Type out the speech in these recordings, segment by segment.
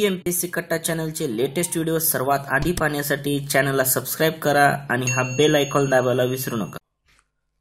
E कट्टा चॅनलचे latest video सर्वात आधी पाहण्यासाठी चॅनलला सबस्क्राईब करा आणि हा बेल आयकॉन दाबायला विसरू नका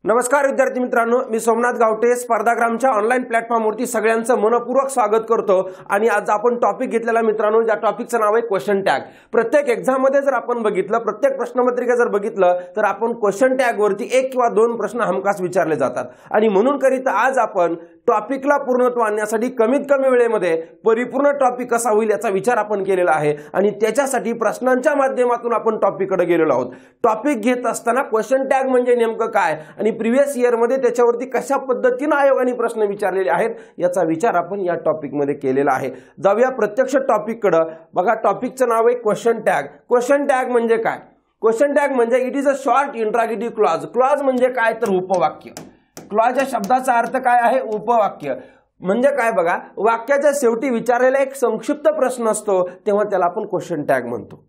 नमस्कार विद्यार्थी मित्रांनो मी सोमनाथ गावटे स्पर्धाग्रामच्या ऑनलाईन प्लॅटफॉर्मवरती सगळ्यांचं मनपूर्वक स्वागत करतो आणि आज आपण टॉपिक घेतलेला मित्रांनो ज्या टॉपिकचं नाव आहे क्वेश्चन टॅग प्रत्येक मध्ये जर आपण बघितलं प्रत्येक प्रश्नपत्रिका जर बघितलं तर आपण क्वेश्चन टॅग वरती एक किंवा दोन प्रश्न हमखास विचारले जातात आणि म्हणून करीत आज आपण टॉपिकला पूर्णत्व आणण्यासाठी कमीत कमी वेळेमध्ये परिपूर्ण टॉपिक कसा होईल याचा विचार आपण केलेला आहे आणि त्याच्यासाठी प्रश्नांच्या माध्यमातून आपण टॉपिककडे गेलेलो आहोत टॉपिक घेत असताना क्वेश्चन टॅग म्हणजे नेमकं काय आणि प्रिव्हियस इयरमध्ये त्याच्यावरती कशा पद्धतीनं आयोगाने प्रश्न विचारलेले आहेत याचा विचार आपण या टॉपिकमध्ये केलेला आहे जाऊया प्रत्यक्ष टॉपिककडं बघा टॉपिकचं नाव आहे क्वेश्चन टॅग क्वेश्चन टॅग म्हणजे काय क्वेश्चन टॅग म्हणजे it is a short interrogative clause clause म्हणजे काय तर उपवाक्य क्लॉज या शब्दाचा अर्थ काय आहे उपवाक्य म्हणजे काय बघा वाक्याच्या शेवटी विचारलेला एक संक्षिप्त प्रश्न असतो तेव्हा त्याला आपण क्वेश्चन टॅग म्हणतो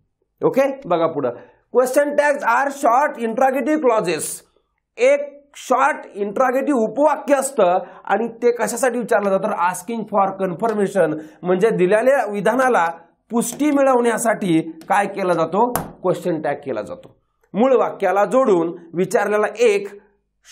ओके बघा पुढं question tag are short interrogative clauses एक शॉर्ट इंट्रागेटिव्ह उपवाक्य असतं आणि ते कशासाठी विचारलं जातं आस्किंग फॉर कन्फर्मेशन म्हणजे दिलेल्या विधानाला पुष्टी मिळवण्यासाठी काय केला जातो क्वेश्चन टॅग केला जातो मूळ वाक्याला जोडून विचारलेला एक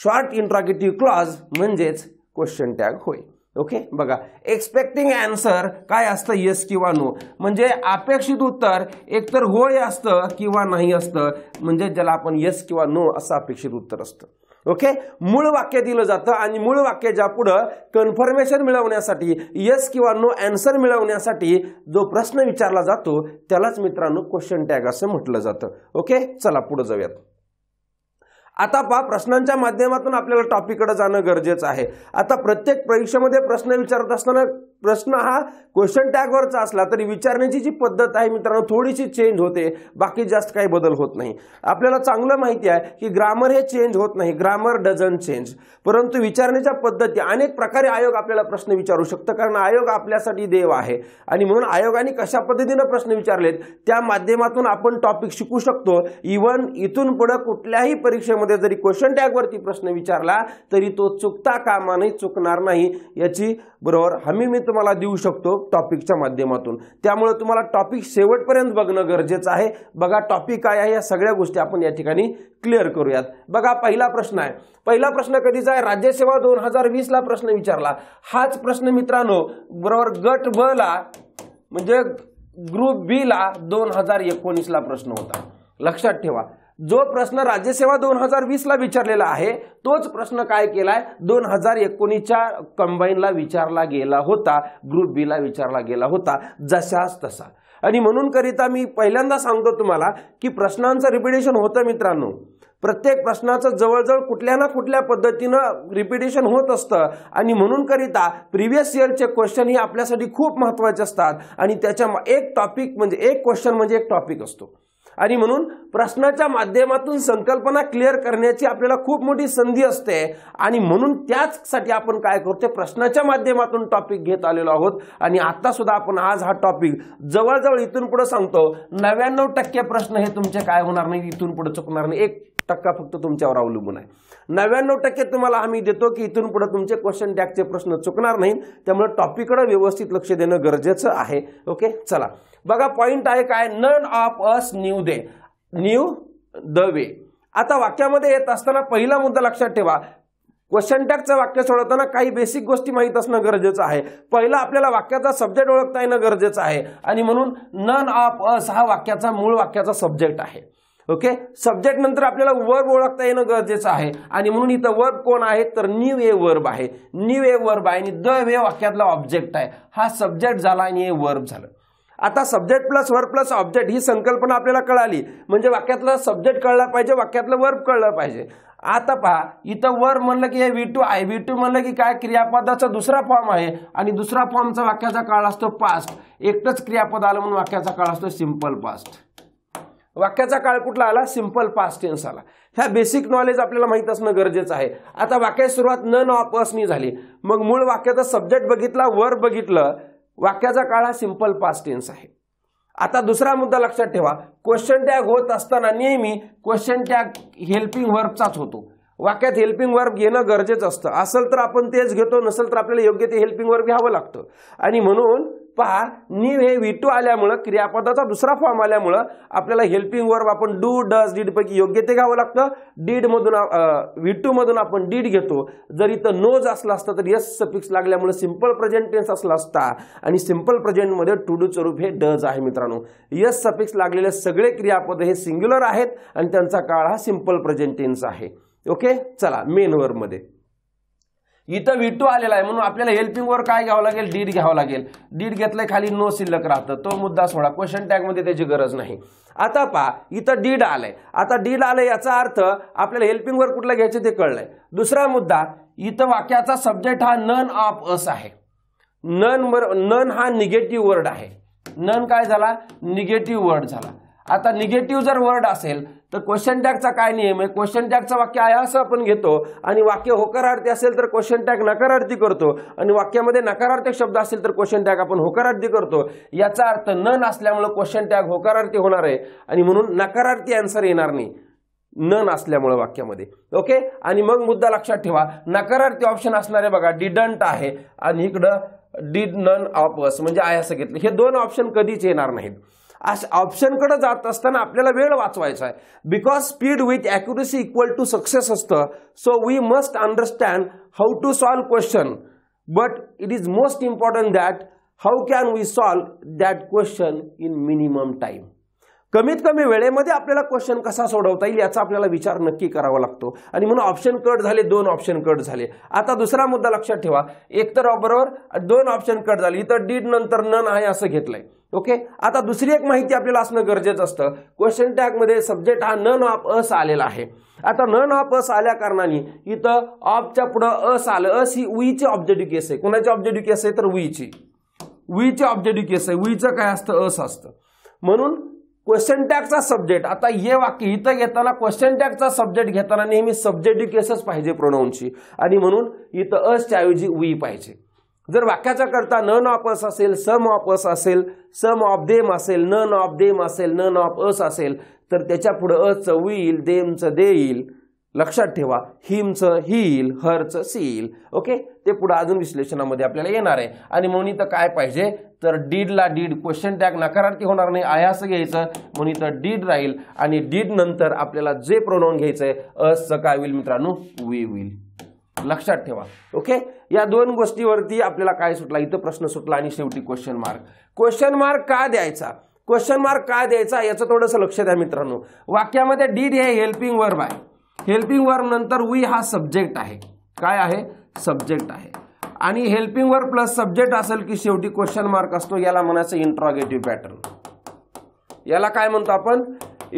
शॉर्ट इंट्रॉगेटिव्ह क्लॉज म्हणजेच क्वेश्चन टॅग होय ओके बघा एक्सपेक्टिंग अँसर काय असतं येस किंवा नो म्हणजे अपेक्षित उत्तर एकतर होय असतं किंवा नाही असतं म्हणजे ज्याला आपण येस किंवा नो असं अपेक्षित उत्तर असतं ओके मूळ वाक्य दिलं जातं आणि मूळ वाक्याच्या पुढं कन्फर्मेशन मिळवण्यासाठी यस किंवा नो अँसर मिळवण्यासाठी जो प्रश्न विचारला जातो त्यालाच मित्रांनो क्वेश्चन टॅग असं म्हटलं जातं ओके चला पुढे जाऊयात आता पहा प्रश्नांच्या माध्यमातून आपल्याला टॉपिककडे जाणं गरजेचं आहे आता प्रत्येक परीक्षेमध्ये प्रश्न विचारत असताना प्रश्न हा क्वेश्चन टॅगवरचा असला तरी विचारण्याची जी पद्धत आहे मित्रांनो थोडीशी चेंज होते बाकी जास्त काही बदल होत नाही आपल्याला चांगलं माहिती आहे की ग्रामर हे चेंज होत नाही ग्रामर डझन चेंज परंतु विचारण्याच्या पद्धती अनेक प्रकारे आयोग आपल्याला प्रश्न विचारू शकतो कारण आयोग आपल्यासाठी देव आहे आणि म्हणून आयोगाने कशा पद्धतीनं प्रश्न विचारलेत त्या माध्यमातून आपण टॉपिक शिकू शकतो इव्हन इथून पुढे कुठल्याही परीक्षेमध्ये जरी क्वेश्चन टॅगवरती प्रश्न विचारला तरी तो चुकता कामाने चुकणार नाही याची बरोबर हमी मित्र तुम्हाला देऊ शकतो टॉपिकच्या माध्यमातून त्यामुळे तुम्हाला टॉपिक शेवटपर्यंत बघणं गरजेचं आहे बघा टॉपिक काय आहे या सगळ्या गोष्टी आपण या ठिकाणी क्लिअर करूयात बघा पहिला प्रश्न आहे पहिला प्रश्न कधीचा आहे राज्यसेवा दोन हजार वीसला प्रश्न विचारला हाच प्रश्न मित्रांनो बरोबर गट ब ला म्हणजे ग्रुप बी ला दोन हजार एकोणीसला प्रश्न होता लक्षात ठेवा जो प्रश्न राज्यसेवा दोन हजार वीसला विचारलेला आहे तोच प्रश्न काय केलाय दोन हजार एकोणीसच्या कंबाईनला विचारला गेला होता ग्रुप बीला विचारला गेला होता जशाच तसा आणि म्हणून करिता मी पहिल्यांदा सांगतो तुम्हाला की प्रश्नांचं रिपिटेशन होतं मित्रांनो प्रत्येक प्रश्नाचं जवळजवळ कुठल्या ना कुठल्या पद्धतीनं रिपिटेशन होत असतं आणि म्हणून करिता प्रिव्हियस इयरचे क्वेश्चन हे आपल्यासाठी खूप महत्त्वाचे असतात आणि त्याच्या एक टॉपिक म्हणजे एक क्वेश्चन म्हणजे एक टॉपिक असतो आणि म्हणून प्रश्नाच्या माध्यमातून संकल्पना क्लिअर करण्याची आपल्याला खूप मोठी संधी असते आणि म्हणून त्याचसाठी आपण काय करतो प्रश्नाच्या माध्यमातून टॉपिक घेत आलेलो आहोत आणि आता सुद्धा आपण आज हा टॉपिक जवळजवळ इथून पुढे सांगतो नव्याण्णव टक्के प्रश्न हे तुमचे काय होणार नाही इथून पुढे चुकणार नाही एक टक्का फक्त तुमच्यावर अवलंबून आहे नव्याण्णव टक्के तुम्हाला आम्ही देतो की इथून पुढे तुमचे क्वेश्चन टॅगचे प्रश्न चुकणार नाही त्यामुळे टॉपिककडे व्यवस्थित लक्ष देणं गरजेचं आहे ओके चला बघा पॉईंट आहे काय none of us knew they knew the way आता वाक्यामध्ये येत असताना पहिला मुद्दा लक्षात ठेवा क्वेश्चन टॅगचं वाक्य सोडवताना काही बेसिक गोष्टी माहीत असणं गरजेचं आहे पहिलं आपल्याला वाक्याचा सब्जेक्ट ओळखता येणं गरजेचं आहे आणि म्हणून नन ऑफ अस हा वाक्याचा मूळ वाक्याचा सब्जेक्ट आहे ओके सब्जेक्ट नंतर आपल्याला वर्ब ओळखता येणं गरजेचं आहे आणि म्हणून इथं वर्ब कोण आहे तर न्यू ए वर्ब आहे न्यू ए वर्ब आहे आणि द हे वाक्यातला ऑब्जेक्ट आहे हा सब्जेक्ट झाला आणि हे वर्ब झालं आता subject plus verb plus object ही संकल्पना आपल्याला कळाली म्हणजे वाक्यातलं सब्जेक्ट कळला पाहिजे वाक्यातलं वर्ब कळलं पाहिजे आता पहा इथं वर्ब म्हणलं की हे व्ही टू आहे व्ही टू म्हणलं की काय क्रियापदाचा दुसरा फॉर्म आहे आणि दुसरा फॉर्मचा वाक्याचा काळ असतो पास्ट एकटंच क्रियापद आलं म्हणून वाक्याचा काळ असतो सिंपल पास्ट वाक्याचा काळ कुठला आला सिम्पल पास्ट टेन्स आला ह्या बेसिक नॉलेज आपल्याला माहीत असणं गरजेचं आहे आता वाक्याची सुरुवात न नॉपसनी झाली मग मूळ वाक्याचा सब्जेक्ट बघितला वर बघितलं वाक्याचा काळ हा सिम्पल पास्ट टेन्स आहे आता दुसरा मुद्दा लक्षात ठेवा क्वेश्चन टॅग होत असताना नेहमी क्वेश्चन टॅग हेल्पिंग वर्बचाच होतो वाक्यात हेल्पिंग वर्ब घेणं गरजेचं असतं असेल तर आपण तेच घेतो नसेल तर आपल्याला योग्य ते हेल्पिंग वर्ब घ्यावं लागतं आणि म्हणून पहा नीव हे व्ही टू आल्यामुळं क्रियापदाचा दुसरा फॉर्म आल्यामुळं आपल्याला हेल्पिंग वर्ब आपण डू डस डीड पैकी योग्य ते घ्यावं लागतं डीड मधून व्ही मधून आपण डीड घेतो जर इथं नोज असला असता तर यस सफिक्स लागल्यामुळे सिंपल प्रेझेंट टेन्स असला असता आणि सिम्पल प्रेझेंटमध्ये टू डू स्वरूप हे डज आहे मित्रांनो यस सफिक्स लागलेले सगळे क्रियापद हे सिंग्युलर आहेत आणि त्यांचा काळ हा सिम्पल प्रेझेंट टेन्स आहे ओके चला मेन मध्ये इथं विटू आलेला आहे म्हणून आपल्याला हेल्पिंगवर काय घ्यावं लागेल डीड घ्यावं लागेल डीड घेतलंय खाली नो शिल्लक राहतं तो मुद्दा सोडा क्वेश्चन टॅगमध्ये त्याची गरज नाही आता पहा इथं डीड आलंय आता डीड आलंय याचा अर्थ आपल्याला हेल्पिंगवर कुठलं घ्यायचं ते कळलंय दुसरा मुद्दा इथं वाक्याचा सब्जेक्ट हा नन ऑफ अस आहे नन वर नन हा निगेटिव्ह वर्ड आहे नन काय झाला निगेटिव्ह वर्ड झाला आता निगेटिव्ह जर वर्ड असेल तर क्वेश्चन टॅगचा काय नियम आहे क्वेश्चन टॅगचं वाक्य आहे असं आपण घेतो आणि वाक्य होकारार्थी असेल तर क्वेश्चन टॅग नकारार्थी करतो आणि वाक्यामध्ये नकारार्थक शब्द असेल तर क्वेश्चन टॅग आपण होकारार्थी करतो याचा अर्थ न नसल्यामुळं क्वेश्चन टॅग होकारार्थी होणार आहे आणि म्हणून नकारार्थी आन्सर येणार नाही न नसल्यामुळे वाक्यामध्ये ओके आणि मग मुद्दा लक्षात ठेवा नकारार्थी ऑप्शन असणारे बघा डिडंट आहे आणि इकडं डिड नन ऑपस म्हणजे आय असं घेतलं हे दोन ऑप्शन कधीच येणार नाहीत असं ऑप्शनकडे जात असताना आपल्याला वेळ वाचवायचा आहे because speed with accuracy equal to success असतं so we must understand how to solve question but it is most important that how can we solve that question in minimum time कमीत कमी वेळेमध्ये आपल्याला क्वेश्चन कसा सोडवता येईल याचा आपल्याला विचार नक्की करावा लागतो आणि म्हणून ऑप्शन कट झाले दोन ऑप्शन कट झाले आता दुसरा मुद्दा लक्षात ठेवा एकतर बरोबर दोन ऑप्शन कट झाले इथं डीड नंतर नन आहे असं घेतलंय ओके आता दुसरी एक माहिती आपल्याला असणं गरजेचं असतं क्वेश्चन टॅगमध्ये सब्जेक्ट हा नन ऑफ अस आलेला आहे आता नन ऑफ अस आल्या कारणाने इथं ऑफच्या पुढं अस आलं अस ही उईची ऑब्जेक्टिव केस आहे कोणाची ऑब्जेक्टिव केस आहे तर उईची उईची ऑब्जेक्टिव केस आहे उईचं काय असतं अस असतं म्हणून क्वेश्चन टॅगचा सब्जेक्ट आता ये वाक्य इथं घेताना क्वेश्चन टॅगचा सब्जेक्ट घेताना नेहमी सब्जेक्टिव केसच पाहिजे प्रोनाऊनची आणि म्हणून इथं असच्या ऐवजी उई पाहिजे जर वाक्याचा करता नन ऑफ अस असेल सम ऑफ अस असेल सम ऑफ देम असेल नन ऑफ देम असेल नन ऑफ अस असेल तर त्याच्या पुढं अचं होईल देमचं दे येईल लक्षात ठेवा हिमचं हिल हरच सील ओके ते पुढं अजून विश्लेषणामध्ये आपल्याला येणार आहे आणि म्हणून इथं काय पाहिजे तर डीडला डीड क्वेश्चन टॅग नकारार्थी होणार नाही आहे असं घ्यायचं म्हणून इथं डीड राहील आणि डीड नंतर आपल्याला जे प्रोनाऊन घ्यायचंय आहे असं काय होईल मित्रांनो वी होईल लक्षात ठेवा ओके या दोन गोष्टीवरती आपल्याला काय सुटला इथं प्रश्न सुटला आणि शेवटी क्वेश्चन मार्क क्वेश्चन मार्क का द्यायचा क्वेश्चन मार्क का द्यायचा याचं थोडंसं लक्ष द्या मित्रांनो वाक्यामध्ये डीड हे हेल्पिंग वर्ब आहे हेल्पिंग वर्ब नंतर वी हा सब्जेक्ट आहे काय आहे सब्जेक्ट आहे आणि हेल्पिंग वर्ब प्लस सब्जेक्ट असेल की शेवटी क्वेश्चन मार्क असतो याला म्हणायचं इंट्रॉगेटिव्ह पॅटर्न याला काय म्हणतो आपण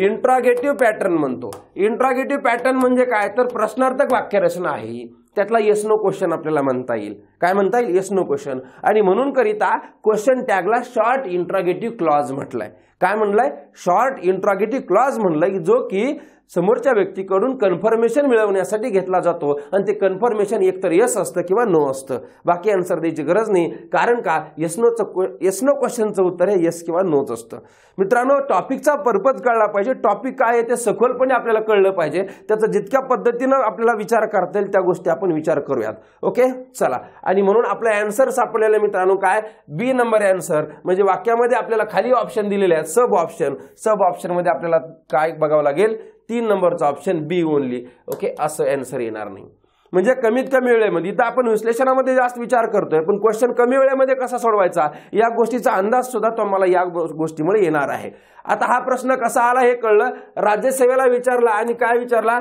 इंट्रॉगेटिव्ह पॅटर्न म्हणतो इंट्रॉगेटिव्ह पॅटर्न म्हणजे काय तर प्रश्नार्थक वाक्यरचना आहे त्यातला येस नो क्वेश्चन आपल्याला म्हणता येईल काय म्हणता येईल येस नो क्वेश्चन आणि म्हणून करिता क्वेश्चन टॅगला शॉर्ट इंट्रॉगेटिव्ह क्लॉज म्हटलंय काय म्हणलंय शॉर्ट इंट्रॉगेटिव्ह क्लॉज म्हणलंय जो की समोरच्या व्यक्तीकडून कन्फर्मेशन मिळवण्यासाठी घेतला जातो आणि ते कन्फर्मेशन एकतर यस असतं किंवा नो असतं बाकी आन्सर द्यायची गरज नाही कारण का यस नोचं यस क्वेश्चनचं उत्तर हे यस किंवा नोच असतं मित्रांनो टॉपिकचा पर्पज कळला पाहिजे टॉपिक काय आहे ते सखोलपणे आपल्याला कळलं पाहिजे त्याचा जितक्या पद्धतीनं आपल्याला विचार करता येईल त्या गोष्टी आपण विचार करूयात ओके चला आणि म्हणून आपला अँसर सापडलेला मित्रांनो काय बी नंबर अँसर म्हणजे वाक्यामध्ये आपल्याला खाली ऑप्शन दिलेले आहेत सब ऑप्शन सब ऑप्शनमध्ये आपल्याला काय बघावं लागेल तीन नंबरचा ऑप्शन बी ओनली ओके असं अँसर येणार नाही म्हणजे कमीत कमी वेळेमध्ये इथं आपण विश्लेषणामध्ये जास्त विचार करतोय पण क्वेश्चन कमी वेळेमध्ये कसा सोडवायचा या गोष्टीचा अंदाज सुद्धा तुम्हाला या गोष्टीमुळे येणार आहे आता हा प्रश्न कसा आला हे कळलं राज्यसेवेला विचारला आणि काय विचारला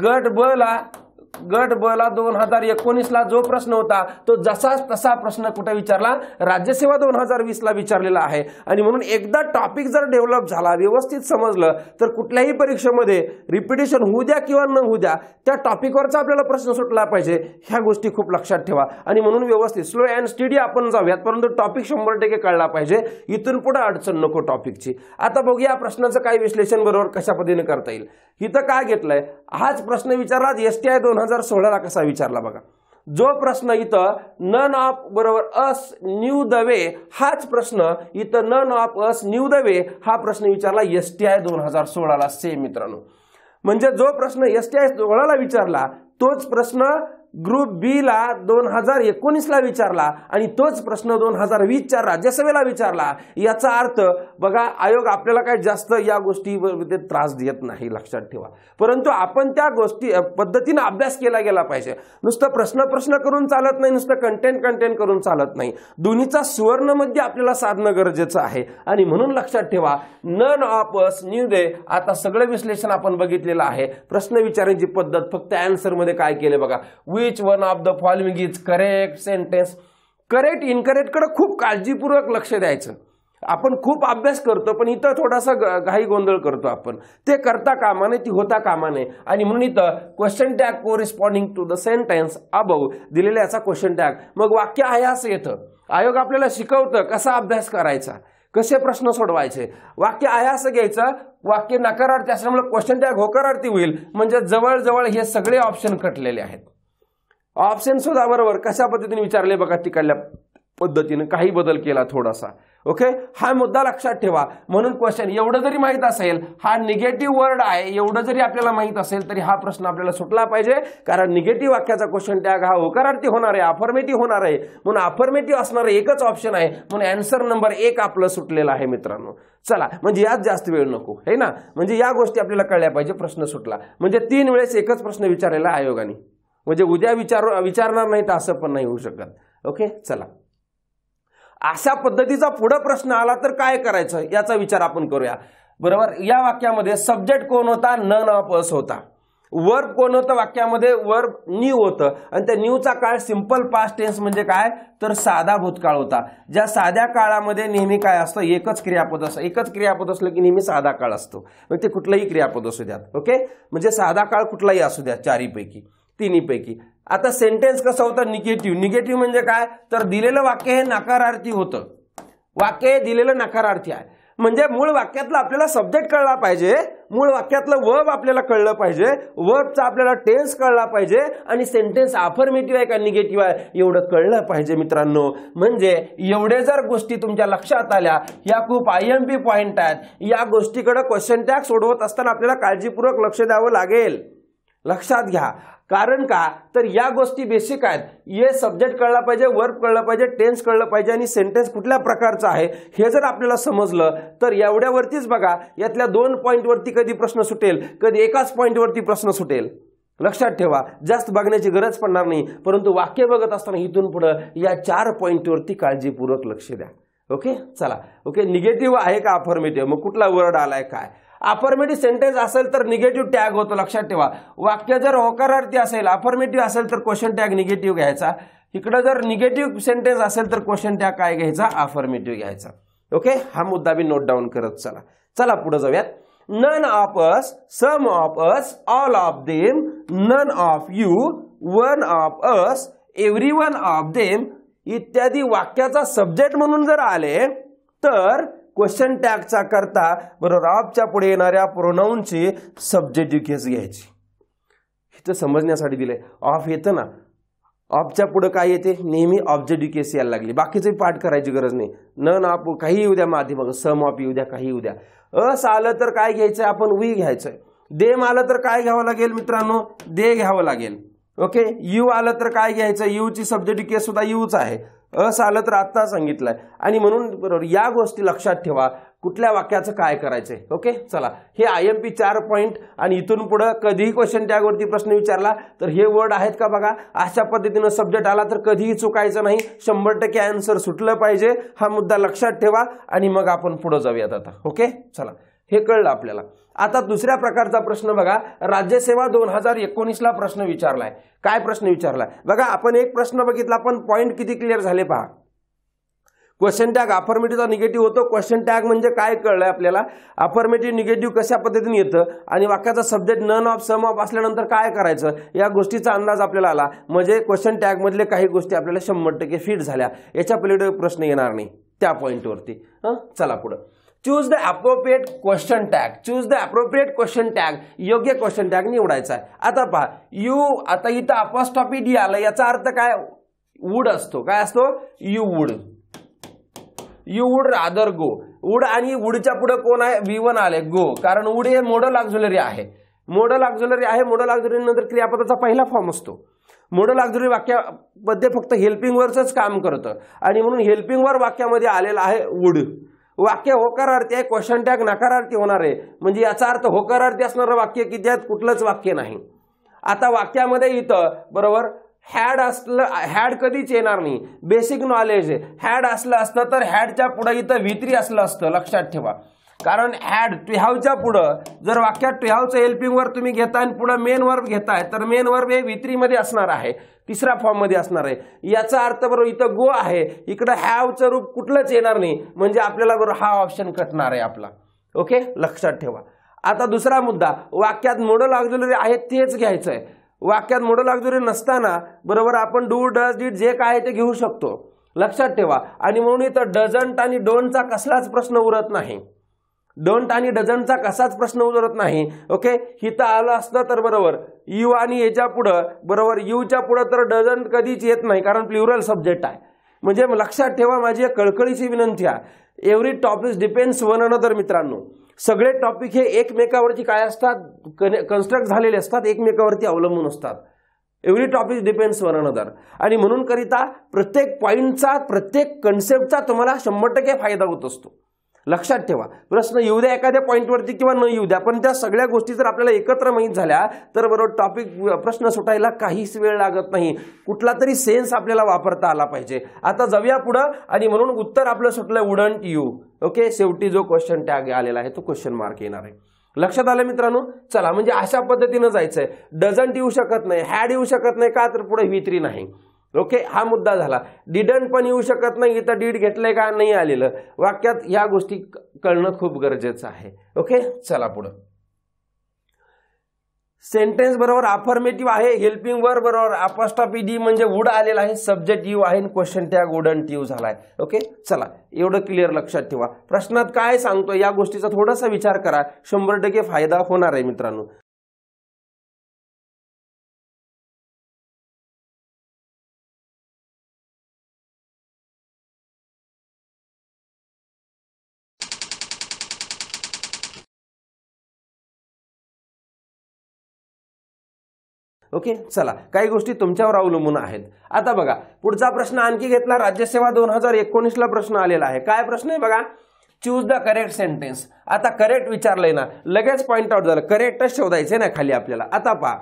गट ब गट बला दोन हजार एकोणीसला जो प्रश्न होता तो जसा तसा प्रश्न कुठे विचारला राज्यसेवा दोन हजार वीसला विचारलेला आहे आणि म्हणून एकदा टॉपिक जर डेव्हलप झाला व्यवस्थित समजलं तर कुठल्याही परीक्षेमध्ये रिपिटेशन होऊ द्या किंवा न होऊ द्या त्या टॉपिकवरचा आपल्याला प्रश्न सुटला पाहिजे ह्या गोष्टी खूप लक्षात ठेवा आणि म्हणून व्यवस्थित स्लो अँड स्टडी आपण जाऊयात परंतु टॉपिक शंभर टक्के कळला पाहिजे इथून पुढे अडचण नको टॉपिकची आता बघूया प्रश्नाचं काय विश्लेषण बरोबर कशा पद्धतीने करता येईल इथं काय घेतलंय हाच प्रश्न विचारला एस टी आय दोन दोन हजार सोळाला कसा विचारला बघा जो प्रश्न इथं नन ऑफ बरोबर अस न्यू द वे हाच प्रश्न इथं none of us knew the way हा प्रश्न विचारला एस टी आय दोन हजार सोळाला सेम मित्रांनो म्हणजे जो प्रश्न एस टी आय सोळाला विचारला तोच प्रश्न ग्रुप बी ला दोन हजार एकोणीसला विचारला आणि तोच प्रश्न दोन हजार वीसच्या राज्यसभेला विचारला याचा अर्थ बघा आयोग आपल्याला काय जास्त या गोष्टी त्रास देत नाही लक्षात ठेवा परंतु आपण त्या गोष्टी पद्धतीनं अभ्यास केला गेला पाहिजे नुसतं प्रश्न प्रश्न करून चालत नाही नुसतं कंटेंट कंटेंट करून चालत नाही दोन्हीचा सुवर्णमध्ये आपल्याला साधणं गरजेचं आहे आणि म्हणून लक्षात ठेवा नन ऑपस न्यू आता सगळं विश्लेषण आपण बघितलेलं आहे प्रश्न विचारण्याची पद्धत फक्त अँसरमध्ये काय केले बघा which one of the following is correct sentence correct कडे खूप काळजीपूर्वक लक्ष द्यायचं आपण खूप अभ्यास करतो पण इथं थोडासा घाई गोंधळ करतो आपण ते करता कामा नाही ती होता कामा नाही आणि म्हणून इथं question tag corresponding to the sentence above दिलेला याचा क्वेश्चन टॅग मग वाक्य आहे असं येतं आयोग आपल्याला शिकवतं कसा अभ्यास करायचा कसे प्रश्न सोडवायचे वाक्य आहे असं घ्यायचं वाक्य नकारार्थी असल्यामुळे क्वेश्चन टॅग होकारार्थी होईल म्हणजे जवळजवळ हे सगळे ऑप्शन कटलेले आहेत ऑप्शन सुद्धा बरोबर कशा पद्धतीने विचारले बघा तिकडल्या पद्धतीनं काही बदल केला थोडासा ओके हा मुद्दा लक्षात ठेवा म्हणून क्वेश्चन एवढं जरी माहीत असेल हा निगेटिव्ह वर्ड आहे एवढं जरी आपल्याला माहीत असेल तरी हा प्रश्न आपल्याला सुटला पाहिजे कारण निगेटिव्ह वाक्याचा क्वेश्चन टॅग हा होकारार्थी होणार आहे अफर्मेटिव्ह होणार आहे म्हणून अफर्मेटिव्ह असणारं एकच ऑप्शन आहे म्हणून अँसर नंबर एक आपलं सुटलेलं आहे मित्रांनो चला म्हणजे यात जास्त वेळ नको हे ना म्हणजे या गोष्टी आपल्याला कळल्या पाहिजे प्रश्न सुटला म्हणजे तीन वेळेस एकच प्रश्न विचारलेला आयोगाने म्हणजे उद्या विचार विचारणार नाही तर असं पण नाही होऊ शकत ओके चला अशा पद्धतीचा पुढं प्रश्न आला तर काय करायचं याचा विचार आपण करूया बरोबर या वाक्यामध्ये सब्जेक्ट कोण होता न नापस होता वर्ब कोण होतं वाक्यामध्ये वर्ब न्यू होतं आणि त्या न्यूचा काळ सिंपल पास्ट टेन्स म्हणजे काय तर साधा भूतकाळ होता ज्या साध्या काळामध्ये नेहमी काय असतं एकच क्रियापद असतं एकच क्रियापद असलं की नेहमी साधा काळ असतो मग ते कुठलंही क्रियापद असू द्यात ओके म्हणजे साधा काळ कुठलाही असू द्या चारीपैकी तिन्हीपैकी आता सेंटेन्स कसं होतं निगेटिव्ह निगेटिव्ह म्हणजे काय तर दिलेलं वाक्य हे नकारार्थी होतं वाक्य हे दिलेलं नकारार्थी आहे म्हणजे मूळ वाक्यातलं आपल्याला सब्जेक्ट कळला पाहिजे मूळ वाक्यातलं वर्ब आपल्याला कळलं पाहिजे वर्बचा आपल्याला टेन्स कळला पाहिजे आणि सेंटेन्स अफर्मेटिव्ह आहे का निगेटिव्ह आहे एवढं कळलं पाहिजे मित्रांनो म्हणजे एवढे जर गोष्टी तुमच्या लक्षात आल्या या खूप आय एम पी पॉईंट आहेत या गोष्टीकडे क्वेश्चन टॅग सोडवत असताना आपल्याला काळजीपूर्वक लक्ष द्यावं लागेल लक्षात घ्या कारण का तर या गोष्टी बेसिक आहेत ये e सब्जेक्ट कळला पाहिजे वर्ब कळलं पाहिजे टेन्स कळलं पाहिजे आणि सेंटेन्स कुठल्या प्रकारचं आहे हे जर आपल्याला समजलं तर एवढ्यावरतीच बघा यातल्या दोन पॉईंटवरती कधी प्रश्न सुटेल कधी एकाच पॉईंटवरती प्रश्न सुटेल लक्षात ठेवा जास्त बघण्याची गरज पडणार नाही परंतु वाक्य बघत असताना इथून पुढं या चार पॉईंटवरती काळजीपूर्वक लक्ष द्या ओके चला ओके निगेटिव्ह आहे का अफॉर्मेटिव्ह मग कुठला वर्ड आलाय काय अफर्मेटिव्ह सेंटेन्स असेल तर निगेटिव्ह टॅग होतो लक्षात ठेवा वाक्य जर होकारार्थी असेल अफर्मेटिव्ह असेल तर क्वेश्चन टॅग निगेटिव्ह घ्यायचा इकडं जर निगेटिव्ह सेंटेन्स असेल तर क्वेश्चन टॅग काय घ्यायचा अफर्मेटिव्ह घ्यायचा ओके हा मुद्दा मी नोट डाऊन करत चला चला पुढे जाऊयात none of us some of us all of them none of you one of us every one of them इत्यादी वाक्याचा सब्जेक्ट म्हणून जर आले तर क्वेश्चन टॅगचा करता बरोबर आपच्या पुढे येणाऱ्या प्रोनाऊनची सब्जेक्टिव्ह केस घ्यायची इथं समजण्यासाठी दिले ऑफ येतं ना ऑफच्या पुढं काय येते नेहमी ऑब्जेक्टिव्ह केस यायला लागली बाकीचे पाठ करायची गरज नाही न ना आप काही येऊ द्या माध्यम सम ऑफ येऊ द्या काही येऊ द्या अस आलं तर काय घ्यायचं आपण वी घ्यायचं देम आलं तर काय घ्यावं लागेल मित्रांनो दे घ्यावं लागेल ओके यू आलं तर काय घ्यायचं यूची सब्जेक्टिव्ह केस सुद्धा यूच आहे अस आलं तर आत्ता सांगितलंय आणि म्हणून बरोबर या गोष्टी लक्षात ठेवा कुठल्या वाक्याचं काय करायचंय ओके चला हे आय एम पी चार पॉईंट आणि इथून पुढं कधीही क्वेश्चन त्यावरती प्रश्न विचारला तर हे वर्ड आहेत का बघा अशा पद्धतीनं सब्जेक्ट आला तर कधीही चुकायचं नाही शंभर टक्के आन्सर सुटलं पाहिजे हा मुद्दा लक्षात ठेवा आणि मग आपण पुढं जाऊयात आता ओके चला हे कळलं आपल्याला आता दुसऱ्या प्रकारचा प्रश्न बघा राज्यसेवा दोन हजार एकोणीसला प्रश्न विचारलाय काय प्रश्न विचारलाय बघा आपण एक प्रश्न बघितला पण पॉईंट किती क्लिअर झाले पहा क्वेश्चन टॅग अफर्मेटिव्हचा निगेटिव्ह होतो क्वेश्चन टॅग म्हणजे काय कळलं आपल्याला अफर्मेटिव्ह निगेटिव्ह कशा पद्धतीने येतं आणि वाक्याचा subject none of some of असल्यानंतर काय करायचं या गोष्टीचा अंदाज आपल्याला आला म्हणजे क्वेश्चन टॅगमधले काही गोष्टी आपल्याला शंभर टक्के फिट झाल्या याच्या पलीकडे प्रश्न येणार नाही त्या पॉईंटवरती हां चला पुढं choose the appropriate question tag choose the appropriate question tag योग्य क्वेश्चन टॅग निवडायचा आहे आता पहा यू आता इथं अपॉस्टॉपी डी आलं याचा अर्थ काय वूड असतो काय असतो you would you would rather go would आणि वूडच्या पुढे कोण आहे वी वन आले गो कारण वूड हे मोडल ऑक्झुलरी आहे मोडल ऑक्झुलरी आहे मोडल ऑक्झुलरी नंतर क्रियापदाचा पहिला फॉर्म असतो मोडल ऑक्झुलरी वाक्यामध्ये फक्त वरच काम करतं आणि म्हणून हेल्पिंगवर वाक्यामध्ये आलेलं आहे वूड वाक्य अर्थी आहे क्वेश्चन टॅग नकारार्थी होणार आहे म्हणजे याचा अर्थ होकारार्थी असणारं वाक्य की त्यात कुठलंच वाक्य नाही आता वाक्यामध्ये इथं बरोबर हॅड असलं हॅड कधीच येणार नाही बेसिक नॉलेज हॅड असलं असतं तर हॅडच्या पुढे इथं वित्री असलं असतं लक्षात ठेवा कारण ॲड टू पुढं जर वाक्यात टू हेल्पिंग वर्ब तुम्ही घेताय आणि पुढं मेन वर्ब घेताय तर मेन वर्ब हे वित्रीमध्ये असणार आहे तिसऱ्या फॉर्ममध्ये असणार आहे याचा अर्थ बरोबर इथं गो आहे इकडं हॅवचं रूप कुठलंच येणार नाही म्हणजे आपल्याला बरोबर हा ऑप्शन कटणार आहे आपला ओके लक्षात ठेवा आता दुसरा मुद्दा वाक्यात मोडल ऑक्झिलरी आहे तेच घ्यायचं आहे वाक्यात मोडल ऑक्झिलरी नसताना बरोबर आपण डू डज डीड जे काय ते घेऊ शकतो लक्षात ठेवा आणि म्हणून इथं डझंट आणि डोनचा कसलाच प्रश्न उरत नाही डोंट आणि डझनचा कसाच प्रश्न उजरत नाही ओके हिथं आलं असतं तर बरोबर यू आणि याच्या पुढं बरोबर यूच्या पुढं तर डझन कधीच येत नाही कारण प्ल्युरल सब्जेक्ट आहे म्हणजे लक्षात ठेवा माझी एक कळकळीची विनंती आहे every topic depends one another मित्रांनो सगळे टॉपिक हे एकमेकावरती काय असतात कन्स्ट्रक्ट झालेले असतात एकमेकावरती अवलंबून असतात every topic depends one another आणि म्हणून करिता प्रत्येक पॉईंटचा प्रत्येक कन्सेप्टचा तुम्हाला शंभर टक्के फायदा होत असतो लक्षात ठेवा प्रश्न येऊ द्या एखाद्या पॉईंटवरती किंवा न येऊ द्या पण त्या सगळ्या गोष्टी जर आपल्याला एकत्र माहीत झाल्या तर बरोबर टॉपिक प्रश्न सुटायला काहीच वेळ लागत नाही कुठला तरी सेन्स आपल्याला वापरता आला पाहिजे आता जाऊया पुढं आणि म्हणून उत्तर आपलं सुटलं वुडंट यू ओके शेवटी जो क्वेश्चन टॅग आलेला आहे तो क्वेश्चन मार्क येणार आहे लक्षात आलं मित्रांनो चला म्हणजे अशा पद्धतीनं जायचं आहे डझंट येऊ शकत नाही हॅड येऊ शकत नाही का तर पुढे वित्री नाही ओके हा मुद्दा झाला डिडन पण येऊ शकत नाही इथं डीड घेतलंय का नाही आलेलं वाक्यात या गोष्टी कळणं खूप गरजेचं आहे ओके चला पुढं सेंटेन्स बरोबर अफर्मेटिव्ह आहे हेल्पिंग वर बरोबर अपॉस्टॉप डी म्हणजे वुड आलेला आहे सब्जेक्ट यू आहे क्वेश्चन टॅग वुडन टीव झालाय ओके चला एवढं क्लिअर लक्षात ठेवा प्रश्नात काय सांगतो या गोष्टीचा थोडासा विचार करा शंभर टक्के फायदा होणार आहे मित्रांनो ओके चला काही गोष्टी तुमच्यावर अवलंबून आहेत आता बघा पुढचा प्रश्न आणखी घेतला राज्यसेवा दोन हजार एकोणीसला प्रश्न आलेला आहे काय प्रश्न आहे बघा चूज द करेक्ट सेंटेन्स आता करेक्ट विचारलंय ना लगेच पॉईंट आउट झालं करेक्टच शोधायचे ना खाली आपल्याला आता पहा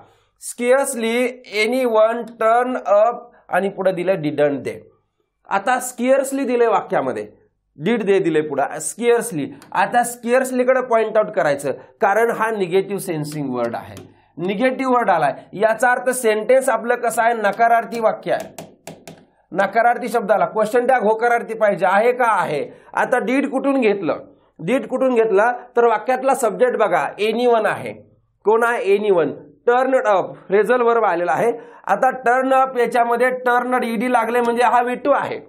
scarcely anyone turn up आणि पुढे दिलं डिडंट दे आता स्किअर्सली दिले वाक्यामध्ये डीड दे दिले पुढे स्किअर्सली आता स्किअर्सलीकडे पॉइंट आउट करायचं कारण हा निगेटिव्ह सेन्सिंग वर्ड आहे निगेटिव्ह वर्ड आलाय याचा अर्थ सेंटेन्स आपलं कसं आहे नकारार्थी वाक्य आहे नकारार्थी शब्दाला क्वेश्चन टॅग होकारार्थी पाहिजे आहे का आहे आता डीड कुठून घेतलं डीड कुठून घेतला तर वाक्यातला सब्जेक्ट बघा एनी वन आहे कोण आहे एनी वन टर्न अप रेझल वर्ब आलेला आहे आता टर्न अप याच्यामध्ये टर्न ईडी लागले म्हणजे हा विटू आहे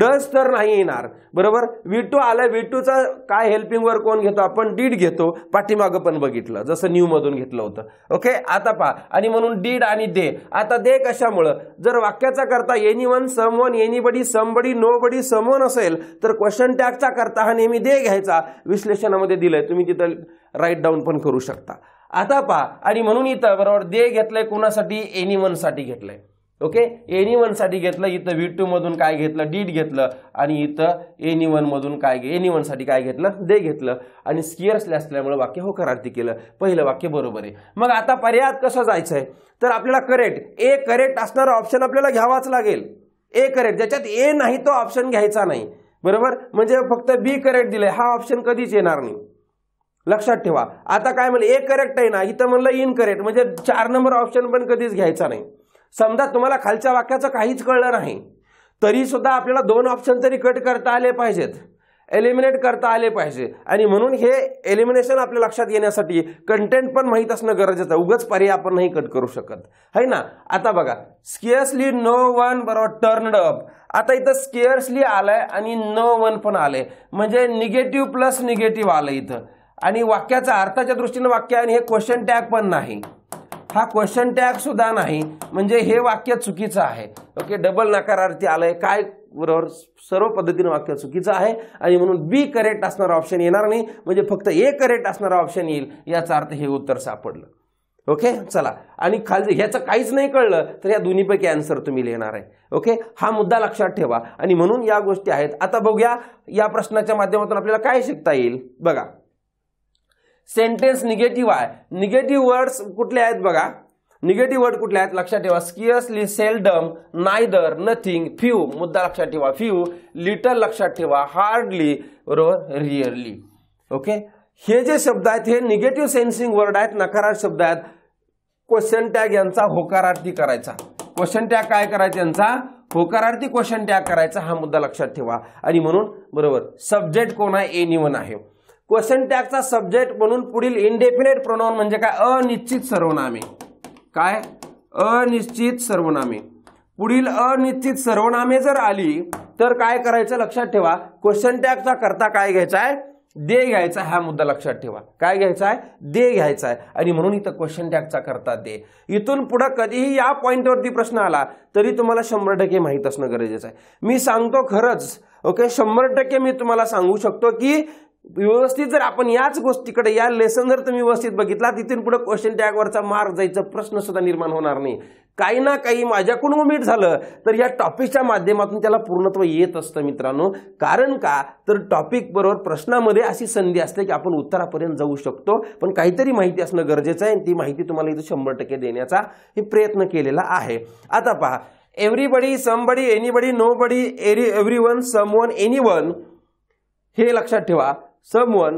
डस तर नाही येणार बरोबर विटू आला विटूचा काय हेल्पिंग वर कोण घेतो आपण डीड घेतो पाठीमागं पण बघितलं जसं न्यू मधून घेतलं होतं ओके आता पहा आणि म्हणून डीड आणि दे आता दे कशामुळं जर वाक्याचा करता anyone someone anybody body nobody someone असेल तर क्वेश्चन टॅगचा करता हा नेहमी दे घ्यायचा विश्लेषणामध्ये दिलंय तुम्ही तिथं राईट डाऊन पण करू शकता आता पहा आणि म्हणून इथं बरोबर दे घेतलंय कोणासाठी एनी वनसाठी घेतलंय ओके एनी साठी घेतलं इथं व्ही मधून काय घेतलं डीड घेतलं आणि इथं एनी मधून काय घे एनी वनसाठी काय घेतलं दे घेतलं आणि स्कियर्सले असल्यामुळे वाक्य हो करारती केलं पहिलं वाक्य बरोबर आहे मग आता पर्याय कसं जायचं आहे तर आपल्याला करेक्ट ए करेक्ट असणारा ऑप्शन आपल्याला घ्यावाच लागेल ए करेक्ट ज्याच्यात ए नाही तो ऑप्शन घ्यायचा नाही बरोबर म्हणजे फक्त बी करेक्ट दिलंय हा ऑप्शन कधीच येणार नाही लक्षात ठेवा आता काय म्हणलं ए करेक्ट आहे ना इथं म्हणलं इनकरेक्ट म्हणजे चार नंबर ऑप्शन पण कधीच घ्यायचा नाही समजा तुम्हाला खालच्या वाक्याचं काहीच कळलं नाही तरी सुद्धा आपल्याला दोन ऑप्शन तरी कट करता आले पाहिजेत एलिमिनेट करता आले पाहिजे आणि म्हणून हे एलिमिनेशन आपल्या लक्षात येण्यासाठी कंटेंट पण माहीत असणं गरजेचं आहे उगच पर्याय आपण नाही कट करू शकत है ना आता बघा स्केअर्सली नो वन बरोबर टर्नड अप आता इथं स्केअर्सली आलंय आणि नो वन पण आलंय म्हणजे निगेटिव्ह प्लस निगेटिव्ह आलं इथं आणि वाक्याचा अर्थाच्या दृष्टीनं वाक्य आणि हे क्वेश्चन टॅग पण नाही हा क्वेश्चन टॅग सुद्धा नाही म्हणजे हे वाक्य चुकीचं आहे ओके डबल नकारार्थी आलंय काय बरोबर सर्व पद्धतीनं वाक्य चुकीचं आहे आणि म्हणून बी करेक्ट असणारा ऑप्शन येणार नाही म्हणजे फक्त ए करेक्ट असणारा ऑप्शन येईल याचा अर्थ हे उत्तर सापडलं ओके चला आणि खाली ह्याचं काहीच नाही कळलं तर या दोन्हीपैकी आन्सर तुम्ही लिहिणार आहे ओके हा मुद्दा लक्षात ठेवा आणि म्हणून या गोष्टी आहेत आता बघूया या प्रश्नाच्या माध्यमातून आपल्याला काय शिकता येईल बघा सेंटेन्स निगेटिव्ह आहे निगेटिव्ह वर्ड्स कुठले आहेत बघा निगेटिव्ह वर्ड कुठले आहेत लक्षात ठेवा scarcely seldom neither nothing few मुद्दा लक्षात ठेवा फ्यू लिटल लक्षात ठेवा हार्डली बरोबर रिअरली ओके हे जे शब्द आहेत हे निगेटिव्ह सेन्सिंग वर्ड आहेत नकारार्थक शब्द आहेत क्वेश्चन टॅग यांचा होकारार्थी करायचा क्वेश्चन टॅग काय करायचा यांचा होकारार्थी क्वेश्चन टॅग करायचा हा मुद्दा लक्षात ठेवा आणि म्हणून बरोबर सब्जेक्ट कोण आहे एनिवन आहे क्वेश्चन टॅगचा सब्जेक्ट म्हणून पुढील इनडेफिनेट प्रोनाऊन म्हणजे काय अनिश्चित सर्वनामे काय अनिश्चित सर्वनामे पुढील अनिश्चित सर्वनामे जर आली तर काय करायचं लक्षात ठेवा क्वेश्चन टॅगचा करता काय घ्यायचा आहे दे घ्यायचा हा मुद्दा लक्षात ठेवा काय घ्यायचा आहे दे घ्यायचा आहे आणि म्हणून इथं क्वेश्चन टॅगचा करता दे इथून पुढे कधीही या पॉईंटवरती प्रश्न आला तरी तुम्हाला शंभर टक्के माहीत असणं गरजेचं आहे मी सांगतो खरंच ओके शंभर टक्के मी तुम्हाला सांगू शकतो की व्यवस्थित जर आपण याच गोष्टीकडे या लेसन जर तुम्ही व्यवस्थित बघितला तिथून पुढे क्वेश्चन टॅगवरचा मार्क जायचा प्रश्न सुद्धा निर्माण होणार नाही काही ना काही माझ्याकडून उमेट झालं तर या टॉपिकच्या माध्यमातून त्याला पूर्णत्व येत असतं मित्रांनो कारण का तर टॉपिक बरोबर प्रश्नामध्ये अशी संधी असते की आपण उत्तरापर्यंत जाऊ शकतो पण काहीतरी माहिती असणं गरजेचं आहे आणि ती माहिती तुम्हाला इथं शंभर टक्के देण्याचा हे प्रयत्न केलेला आहे आता पहा everybody somebody anybody nobody every everyone someone anyone हे लक्षात ठेवा समवन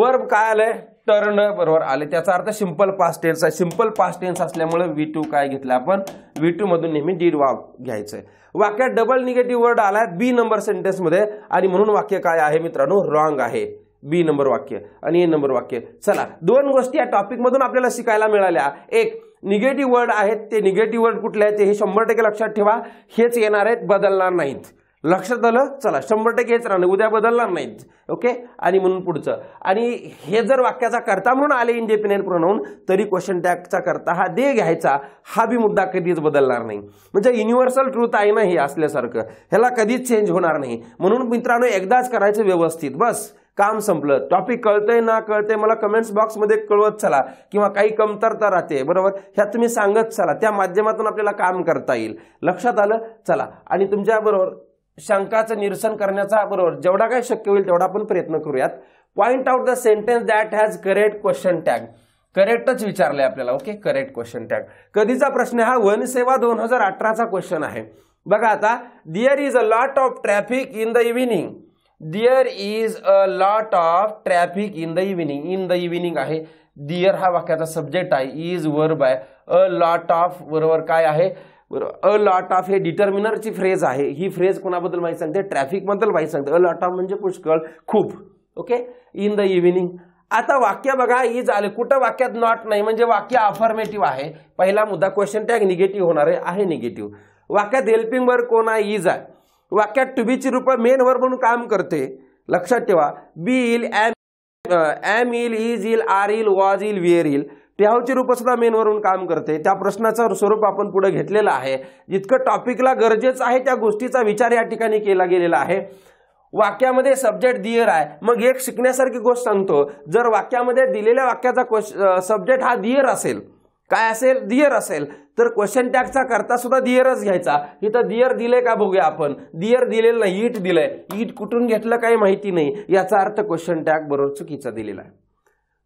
वर्ब काय आलंय टर्न बरोबर आले त्याचा अर्थ सिंपल पास्ट टेन्स आहे सिंपल पास्ट टेन्स असल्यामुळे व्ही टू काय घेतलं आपण व्ही टू मधून नेहमी डीड वाव घ्यायचं वाक्यात डबल निगेटिव्ह वर्ड आलाय बी नंबर मध्ये आणि म्हणून वाक्य काय आहे मित्रांनो रॉंग आहे बी नंबर वाक्य आणि ए नंबर वाक्य चला दोन गोष्टी या टॉपिकमधून आपल्याला शिकायला मिळाल्या एक निगेटिव्ह वर्ड आहेत ते निगेटिव्ह वर्ड कुठले आहेत ते हे शंभर टक्के लक्षात ठेवा हेच येणार आहेत बदलणार नाहीत लक्षात आलं चला शंभर टक्के हेच राहणार उद्या बदलणार नाहीत ओके आणि म्हणून पुढचं आणि हे जर वाक्याचा करता म्हणून आले इंडिपेंडेंट प्रोनाऊन तरी क्वेश्चन टॅगचा करता हा दे घ्यायचा हा बी मुद्दा कधीच बदलणार नाही म्हणजे युनिव्हर्सल ट्रूथ आहे ना हे असल्यासारखं ह्याला कधीच चेंज होणार नाही म्हणून मित्रांनो एकदाच करायचं व्यवस्थित बस काम संपलं टॉपिक कळतंय ना कळतंय मला कमेंट्स बॉक्समध्ये कळवत चला किंवा काही कमतरता राहते बरोबर ह्या तुम्ही सांगत चला त्या माध्यमातून आपल्याला काम करता येईल लक्षात आलं चला आणि तुमच्याबरोबर शंकाचं निरसन करण्याचा बरोबर जेवढा काय शक्य होईल तेवढा आपण प्रयत्न करूयात point out the sentence that has correct question tag करेक्टच विचारलंय आपल्याला ओके करेक्ट क्वेश्चन टॅग कधीचा प्रश्न हा वनसेवा दोन हजार अठराचा क्वेश्चन आहे बघा आता there is a lot of traffic in the evening there is a lot of traffic in the evening in the evening आहे दिअर हा वाक्याचा सब्जेक्ट आहे इज वर्ब आहे अ लॉट ऑफ बरोबर काय आहे बरं अ लॉट ऑफ हे डिटर्मिनरची फ्रेज आहे ही फ्रेज कोणाबद्दल माहिती सांगते ट्रॅफिकबद्दल माहिती सांगते अ लॉट ऑफ म्हणजे पुष्कळ खूप ओके इन द इव्हिनिंग आता वाक्य बघा इज आले कुठं वाक्यात नॉट नाही म्हणजे वाक्य अफर्मेटिव्ह आहे पहिला मुद्दा क्वेश्चन टॅग निगेटिव्ह होणार आहे निगेटिव्ह वाक्यात हेल्पिंग वर्ब कोण आहे इज आहे वाक्यात टू बीची रूपं मेन वर्ब म्हणून काम करते लक्षात ठेवा बी इल एम एम इल इज इल आर इल वॉज इल वेअर इल त्याहूचे रूप सुद्धा मेनवरून काम करते त्या प्रश्नाचं स्वरूप आपण पुढे घेतलेलं आहे जितकं टॉपिकला गरजेचं आहे त्या गोष्टीचा विचार या ठिकाणी केला गेलेला आहे वाक्यामध्ये सब्जेक्ट दियर आहे मग एक शिकण्यासारखी गोष्ट सांगतो जर वाक्यामध्ये दिलेल्या वाक्याचा सब्जेक्ट हा दियर असेल काय असेल दियर असेल तर क्वेश्चन टॅगचा करता सुद्धा दियरच घ्यायचा इथं दियर दिले का बघूया आपण दियर दिलेलं नाही ईट दिलंय ईट कुठून घेतलं काही माहिती नाही याचा अर्थ क्वेश्चन टॅग बरोबर चुकीचा दिलेला आहे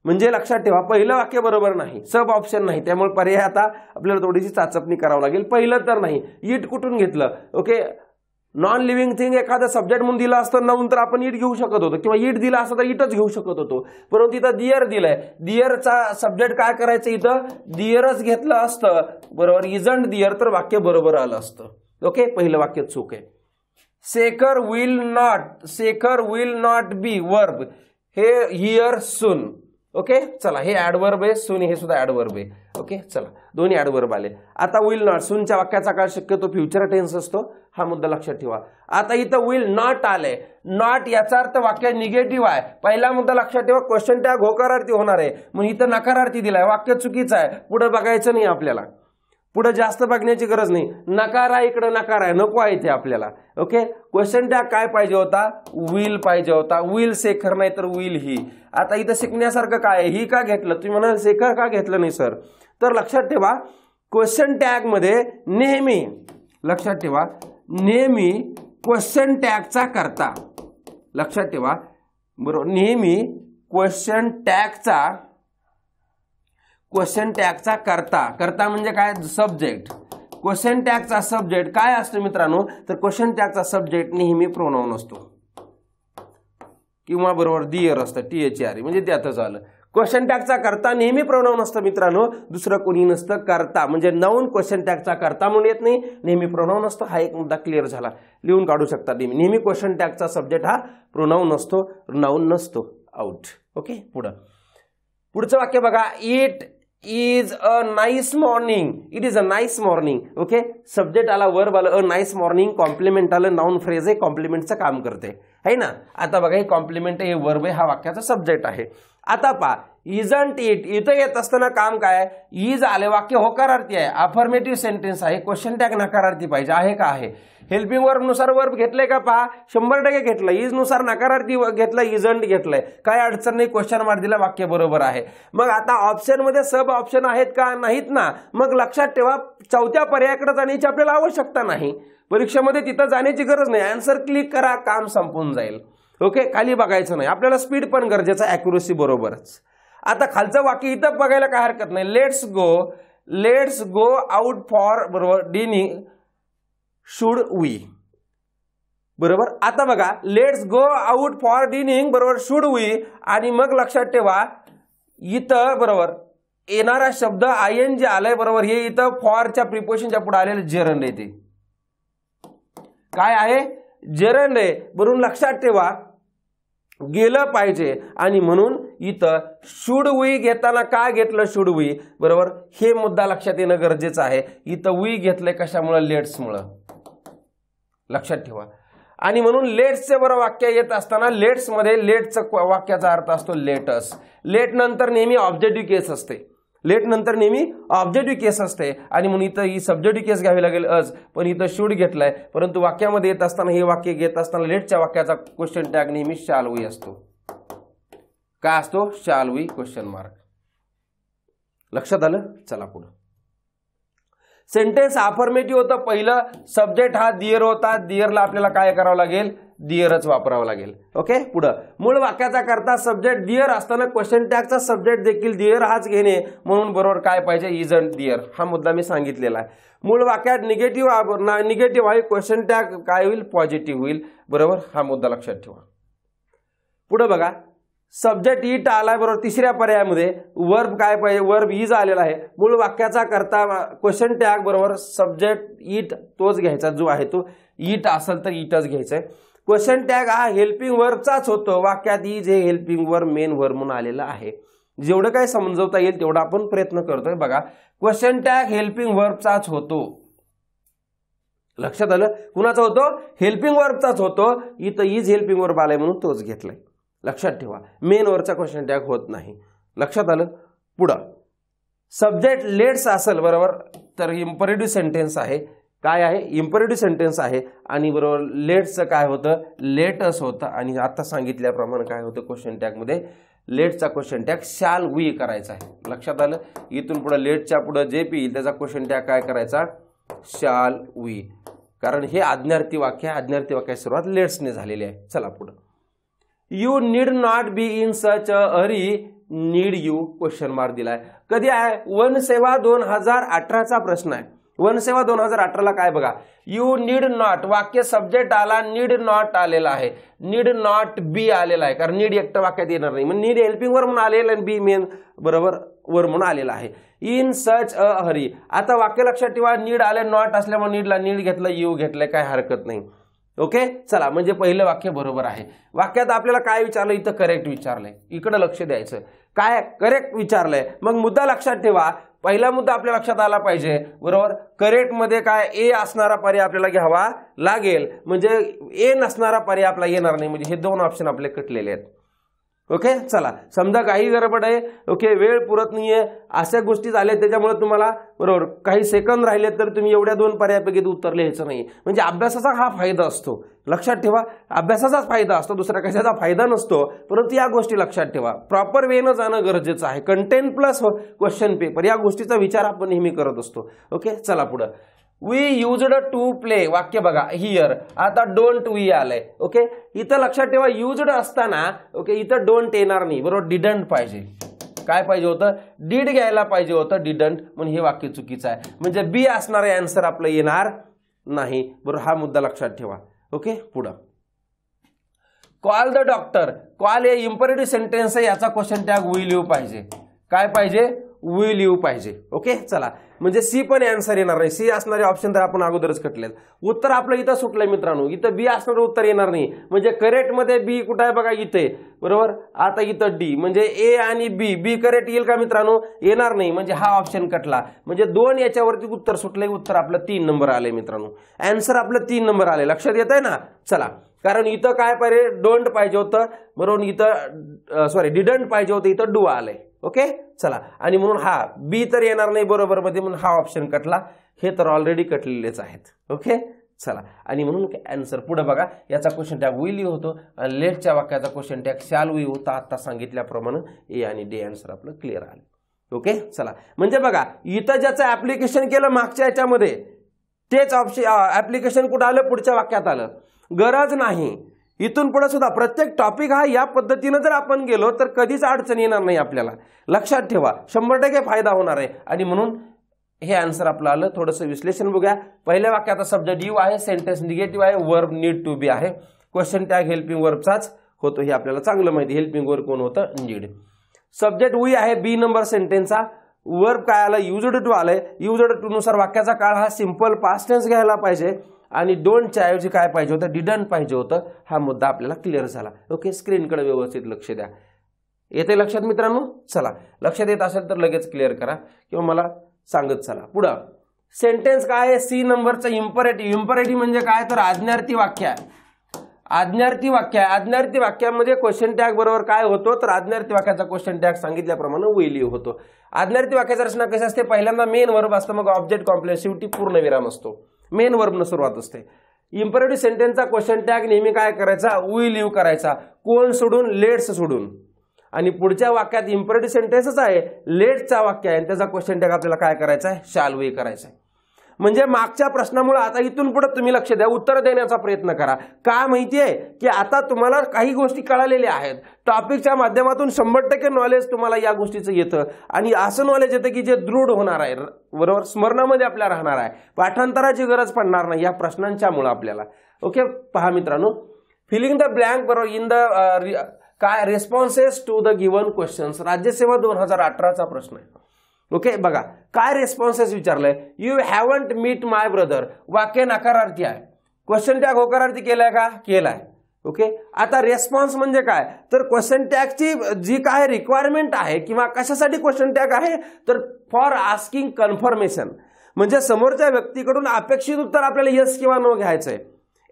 म्हणजे लक्षात ठेवा पहिलं वाक्य बरोबर नाही सब ऑप्शन नाही त्यामुळे पर्याय आता आपल्याला थोडीशी चाचपणी करावं लागेल पहिलं तर नाही ईट कुठून घेतलं ओके नॉन लिव्हिंग थिंग एखादा सब्जेक्ट म्हणून दिला असतं नवून तर आपण इट घेऊ शकत होतो किंवा ईट दिला असतं तर इटच घेऊ शकत होतो परंतु इथं दियर दिलंय दियरचा सब्जेक्ट काय करायचं इथं दियरच घेतलं असतं बरोबर इजंट दियर तर वाक्य बरोबर आलं असतं ओके पहिलं वाक्य चूक आहे Sekar will not Sekar will not be verb हे हियर सून ओके चला हे ॲडवर्ब आहे सुन हे सुद्धा ॲडवर्ब आहे ओके चला दोन्ही ॲडवर्ब आले आता विल नॉट सुनच्या वाक्याचा काळ शक्यतो फ्युचर टेन्स असतो हा मुद्दा लक्षात ठेवा आता इथं विल नॉट आले नॉट याचा अर्थ वाक्य निगेटिव्ह आहे पहिला मुद्दा लक्षात ठेवा क्वेश्चन त्या घोकारार्थी होणार आहे मग इथं नकारार्थी दिलाय वाक्य चुकीचं आहे पुढे बघायचं नाही आपल्याला पुढे जास्त बघण्याची गरज नाही नकार आहे इकडं नकार आहे नको आहे ते आपल्याला ओके क्वेश्चन त्या काय पाहिजे होता विल पाहिजे होता विल शेखर नाही तर विल ही आता इथं शिकण्यासारखं काय ही का घेतलं तुम्ही म्हणाल शेखर का घेतलं नाही सर तर लक्षात ठेवा क्वेश्चन टॅगमध्ये नेहमी लक्षात ठेवा नेहमी क्वेश्चन टॅगचा करता लक्षात ठेवा बरोबर नेहमी क्वेश्चन टॅगचा क्वेश्चन टॅगचा करता करता म्हणजे काय सब्जेक्ट क्वेश्चन टॅगचा सब्जेक्ट काय असतो मित्रांनो तर क्वेश्चन टॅगचा सब्जेक्ट नेहमी प्रोनाऊन असतो किंवा बरोबर दियर असतं टी एच आर म्हणजे त्यातच आलं क्वेश्चन टॅगचा करता नेहमी प्रोनाऊन असतं मित्रांनो दुसरं कोणी नसतं करता म्हणजे नऊन क्वेश्चन टॅगचा करता म्हणून येत नाही नेहमी प्रोनाऊन असतो हा एक मुद्दा क्लिअर झाला लिहून काढू शकता नेहमी नेहमी क्वेश्चन टॅगचा सब्जेक्ट हा प्रोनाऊन असतो नाऊन नसतो आउट ओके पुढं पुढचं वाक्य बघा it is a nice morning it is a nice morning okay subject आला वर्ब आलं अ नाईस मॉर्निंग कॉम्प्लिमेंट आलं नाऊन फ्रेज आहे कॉम्प्लिमेंटचं काम करते है ना आता बघा हे कॉम्प्लिमेंट हे वर्ब आहे हा वाक्याचा सब्जेक्ट आहे आता पा इजंट इट इथं येत असताना काम काय इज आले वाक्य होकारार्थी आहे अफर्मेटिव्ह सेंटेन्स आहे क्वेश्चन टॅग नकारार्थी पाहिजे आहे का आहे हेल्पिंग नुसार वर्ब घेतलंय का पहा शंभर टक्के घेतलं नुसार नकारार्थी घेतलं इजंट घेतलंय काय अडचण नाही क्वेश्चन मार्क दिला वाक्य बरोबर आहे मग आता ऑप्शनमध्ये सब ऑप्शन आहेत का नाहीत ना मग लक्षात ठेवा चौथ्या पर्यायाकडे जाण्याची आपल्याला आवश्यकता नाही परीक्षेमध्ये तिथं जाण्याची गरज नाही आन्सर क्लिक करा काम संपून जाईल ओके खाली बघायचं नाही आपल्याला स्पीड पण गरजेचं अॅक्युरेसी बरोबरच आता खालचं वाक्य इथं बघायला काय हरकत नाही let's go let's go out for बरोबर डिनिंग शुड वी बरोबर आता बघा let's go out for dining बरोबर शुड वी आणि मग लक्षात ठेवा इथं बरोबर येणारा शब्द आय एन जे आलाय बरोबर हे इथं फॉरच्या प्रिपोशनच्या पुढे आलेलं जेरंड ते काय आहे जेरंड आहे बरोबर लक्षात ठेवा गेलं पाहिजे आणि म्हणून इथं शुड वी घेताना का घेतलं शुड वी बरोबर हे मुद्दा लक्षात येणं गरजेचं आहे इथं वी घेतलंय कशामुळं लेट्समुळं लक्षात ठेवा आणि म्हणून लेट्सचे बरं वाक्य येत असताना लेट्समध्ये लेटचं वाक्याचा अर्थ असतो लेटस लेट नंतर नेहमी ऑब्जेक्टिव्ह केस असते लेट नंतर नेहमी ऑब्जेक्टिव्ह केस असते आणि म्हणून इथं ही सब्जेक्टिव्ह केस घ्यावी लागेल अस पण इथं शूड घेतलाय परंतु वाक्यामध्ये येत असताना हे वाक्य घेत असताना लेटच्या वाक्याचा क्वेश्चन टॅग नेहमी शालवी असतो काय असतो वी क्वेश्चन मार्क लक्षात आलं चला पुढं सेंटेन्स अफर्मेटिव्ह होतं पहिलं सब्जेक्ट हा दियर होता दियरला आपल्याला काय करावं लागेल दियरच वापरावं लागेल ओके पुढं मूळ वाक्याचा करता सब्जेक्ट दियर असताना क्वेश्चन टॅगचा सब्जेक्ट देखील दियर हाच घेणे म्हणून बरोबर काय पाहिजे इज अन दियर हा मुद्दा मी सांगितलेला आहे मूळ वाक्यात निगेटिव्ह निगेटिव्ह आहे क्वेश्चन टॅग काय होईल पॉझिटिव्ह होईल बरोबर हा मुद्दा लक्षात ठेवा पुढं बघा सब्जेक्ट इट आल्याबरोबर तिसऱ्या पर्यायामध्ये वर्ब काय पाहिजे वर्ब इज e आलेला आहे मूळ वाक्याचा करता क्वेश्चन टॅग बरोबर सब्जेक्ट इट e तोच घ्यायचा जो आहे तो इट e असेल तर इटच घ्यायचा आहे क्वेश्चन टॅग हा हेल्पिंग वर्बचाच होतो वाक्यात इज हे हेल्पिंग वर्ब मेन वर्ब म्हणून आलेला आहे जेवढं काय समजवता येईल तेवढा आपण प्रयत्न करतोय बघा क्वेश्चन टॅग हेल्पिंग वर्बचाच होतो लक्षात आलं कुणाचा होतो हेल्पिंग वर्बचाच होतो इथं इज हेल्पिंग वर्ब आलाय म्हणून तोच घेतलाय लक्षात ठेवा मेनवरचा क्वेश्चन टॅग होत नाही लक्षात आलं पुढं सब्जेक्ट लेट्स असेल बरोबर तर इम्परेटिव्ह सेंटेन्स आहे काय आहे इम्परेटिव्ह सेंटेन्स आहे आणि बरोबर लेटचं काय होतं लेटस होतं आणि आता सांगितल्याप्रमाणे काय होतं क्वेश्चन टॅगमध्ये लेटचा क्वेश्चन टॅग शाल वी करायचा आहे लक्षात आलं इथून पुढं लेटच्या पुढं जे पी त्याचा क्वेश्चन टॅग काय करायचा शाल वी कारण हे आज्ञार्थी वाक्य आज्ञार्थी वाक्याची सुरुवात लेट्सने झालेली आहे चला पुढं you need not be in such a hurry need you question mark दिलाय कधी आहे वन सेवा दोन हजार अठराचा प्रश्न आहे वन सेवा दोन हजार अठराला काय बघा यू नीड नॉट वाक्य सब्जेक्ट आला नीड नॉट आलेला आहे नीड नॉट बी आलेला आहे कारण नीड एकटं वाक्यात येणार नाही मग नीड हेल्पिंग वर म्हणून आलेलं आणि बी मेन बरोबर वर म्हणून आलेला आहे इन सच अ हरी आता वाक्य लक्षात ठेवा नीड आले नॉट असल्यामुळे नीडला नीड घेतलं यू घेतलं काय हरकत नाही ओके चला म्हणजे पहिलं वाक्य बरोबर आहे वाक्यात आपल्याला काय विचारलं इथं करेक्ट विचारलंय इकडं लक्ष द्यायचं काय करेक्ट विचारलंय मग मुद्दा लक्षात ठेवा पहिला मुद्दा आपल्या लक्षात आला पाहिजे बरोबर करेक्टमध्ये काय ए असणारा पर्याय आपल्याला घ्यावा लागेल म्हणजे ए नसणारा पर्याय आपला येणार नाही म्हणजे हे दोन ऑप्शन आपले कटलेले आहेत ओके चला समजा काही गडबड आहे ओके वेळ पुरत नाही आहे अशा गोष्टी झाल्या त्याच्यामुळे तुम्हाला बरोबर काही सेकंद राहिले तर तुम्ही एवढ्या दोन पर्यायापैकी उतरले ह्याचं नाही म्हणजे अभ्यासाचा हा फायदा असतो लक्षात ठेवा अभ्यासाचाच फायदा असतो दुसऱ्या कशाचा फायदा नसतो परंतु या गोष्टी लक्षात ठेवा प्रॉपर वेनं जाणं गरजेचं आहे कंटेंट प्लस क्वेश्चन पेपर या गोष्टीचा विचार आपण नेहमी करत असतो ओके चला पुढं वी युजड टू प्ले वाक्य बघा हियर आता डोंट वी आले ओके इथं लक्षात ठेवा युजड असताना ओके इथं डोंट येणार नाही बरोबर डिडंट पाहिजे काय पाहिजे होतं डीड घ्यायला पाहिजे होतं डिडंट म्हणून हे वाक्य चुकीचं आहे म्हणजे बी असणारे आन्सर आपलं येणार नाही बरोबर हा मुद्दा लक्षात ठेवा ओके पुढं कॉल द डॉक्टर कॉल हे इम्परेटिव्ह सेंटेन्स आहे याचा क्वेश्चन टॅग विल यू पाहिजे काय पाहिजे विल यू पाहिजे ओके चला म्हणजे सी पण अँसर येणार नाही सी असणारे ऑप्शन तर आपण अगोदरच कटलेत उत्तर आपलं इथं सुटलंय मित्रांनो इथं बी असणारं उत्तर येणार नाही म्हणजे करेक्टमध्ये बी कुठं आहे बघा इथे बरोबर आता इथं डी म्हणजे ए आणि बी बी करेक्ट येईल का मित्रांनो येणार नाही म्हणजे हा ऑप्शन कटला म्हणजे दोन याच्यावरती उत्तर सुटलंय उत्तर आपलं तीन नंबर आले मित्रांनो अँसर आपलं तीन नंबर आले लक्षात येत ना चला कारण इथं काय पाहिजे डोंट पाहिजे होतं बरोबर इथं सॉरी डिडंट पाहिजे होतं इथं डू आलंय ओके चला आणि म्हणून हा बी तर येणार नाही बरोबरमध्ये म्हणून हा ऑप्शन कटला हे तर ऑलरेडी कटलेलेच आहेत ओके चला आणि म्हणून अँसर पुढे बघा याचा क्वेश्चन टॅग विल होतो आणि लेटच्या वाक्याचा क्वेश्चन टॅग शाल वी होता आत्ता सांगितल्याप्रमाणे ए आणि डी आन्सर आपलं क्लिअर आलं ओके चला म्हणजे बघा इथं ज्याचं ऍप्लिकेशन केलं मागच्या याच्यामध्ये तेच ऑप्शन ऍप्लिकेशन कुठं आलं पुढच्या वाक्यात आलं गरज नाही इथून पुढे सुद्धा प्रत्येक टॉपिक हा या पद्धतीनं जर आपण गेलो तर कधीच अडचण येणार नाही आपल्याला लक्षात ठेवा शंभर टक्के फायदा होणार आहे आणि म्हणून हे आन्सर आपलं आलं थोडंसं विश्लेषण बघूया पहिल्या वाक्यात सब्जेक्ट यू आहे सेंटेन्स निगेटिव्ह आहे वर्ब नीड टू बी आहे क्वेश्चन टॅग हेल्पिंग वर्बचाच होतो हे आपल्याला चांगलं माहिती हेल्पिंग वर्ब कोण होतं नीड सब्जेक्ट वी आहे बी नंबर सेंटेन्सचा वर्ब काय आलं युजड टू आलंय युजड टू नुसार वाक्याचा काळ हा सिम्पल टेन्स घ्यायला पाहिजे आणि डोंटच्या ऐवजी काय पाहिजे होतं डिडन पाहिजे होतं हा मुद्दा आपल्याला क्लिअर झाला ओके स्क्रीनकडे व्यवस्थित लक्ष द्या येते लक्षात मित्रांनो चला लक्षात येत असेल तर लगेच क्लिअर करा किंवा मला सांगत चला पुढं सेंटेन्स काय आहे सी नंबरचं इम्परेटिव्ह इम्परेटिव्ह म्हणजे काय तर आज्ञार्थी वाक्य आहे आज्ञार्थी वाक्य आहे आज्ञार्थी वाक्यामध्ये क्वेश्चन टॅग बरोबर काय होतो तर आज्ञार्थी वाक्याचा क्वेश्चन टॅग सांगितल्याप्रमाणे वेली होतो आज्ञार्थी वाक्याची रचना कशी असते पहिल्यांदा मेन वर्ब असतं मग ऑब्जेक्ट कॉम्प्लेक्स शेवटी विराम असतो मेन वर्बनं सुरुवात असते इम्परेटिव्ह सेंटेन्सचा क्वेश्चन टॅग नेहमी काय करायचा वी लिव्ह करायचा कोण सोडून लेट्स सोडून आणि पुढच्या वाक्यात इम्परेटिव्ह सेंटेन्सच आहे लेट्सचा वाक्य आहे आणि त्याचा क्वेश्चन टॅग आपल्याला काय करायचा आहे शाल वी करायचा आहे म्हणजे मागच्या प्रश्नामुळे आता इथून पुढे तुम्ही लक्ष द्या उत्तर देण्याचा प्रयत्न करा का माहितीये की आता तुम्हाला काही गोष्टी कळालेल्या आहेत टॉपिकच्या माध्यमातून शंभर टक्के नॉलेज तुम्हाला या गोष्टीचं येतं आणि असं नॉलेज येतं की जे दृढ होणार आहे बरोबर स्मरणामध्ये आपल्या राहणार आहे पाठांतराची गरज पडणार नाही या मुळे आपल्याला ओके पहा मित्रांनो फिलिंग द ब्लँक बरोबर इन द uh, काय responses to the given questions राज्यसेवा दोन हजार अठराचा प्रश्न आहे ओके बघा काय रेस्पॉन्सेस विचारलंय you haven't meet my brother वाक्य नकारार्थी आहे क्वेश्चन टॅग होकारार्थी केलाय का केलाय ओके आता रेस्पॉन्स म्हणजे काय तर क्वेश्चन टॅगची जी काय रिक्वायरमेंट आहे किंवा कशासाठी क्वेश्चन टॅग आहे तर फॉर आस्किंग कन्फर्मेशन म्हणजे समोरच्या व्यक्तीकडून अपेक्षित उत्तर आपल्याला यस किंवा नो घ्यायचंय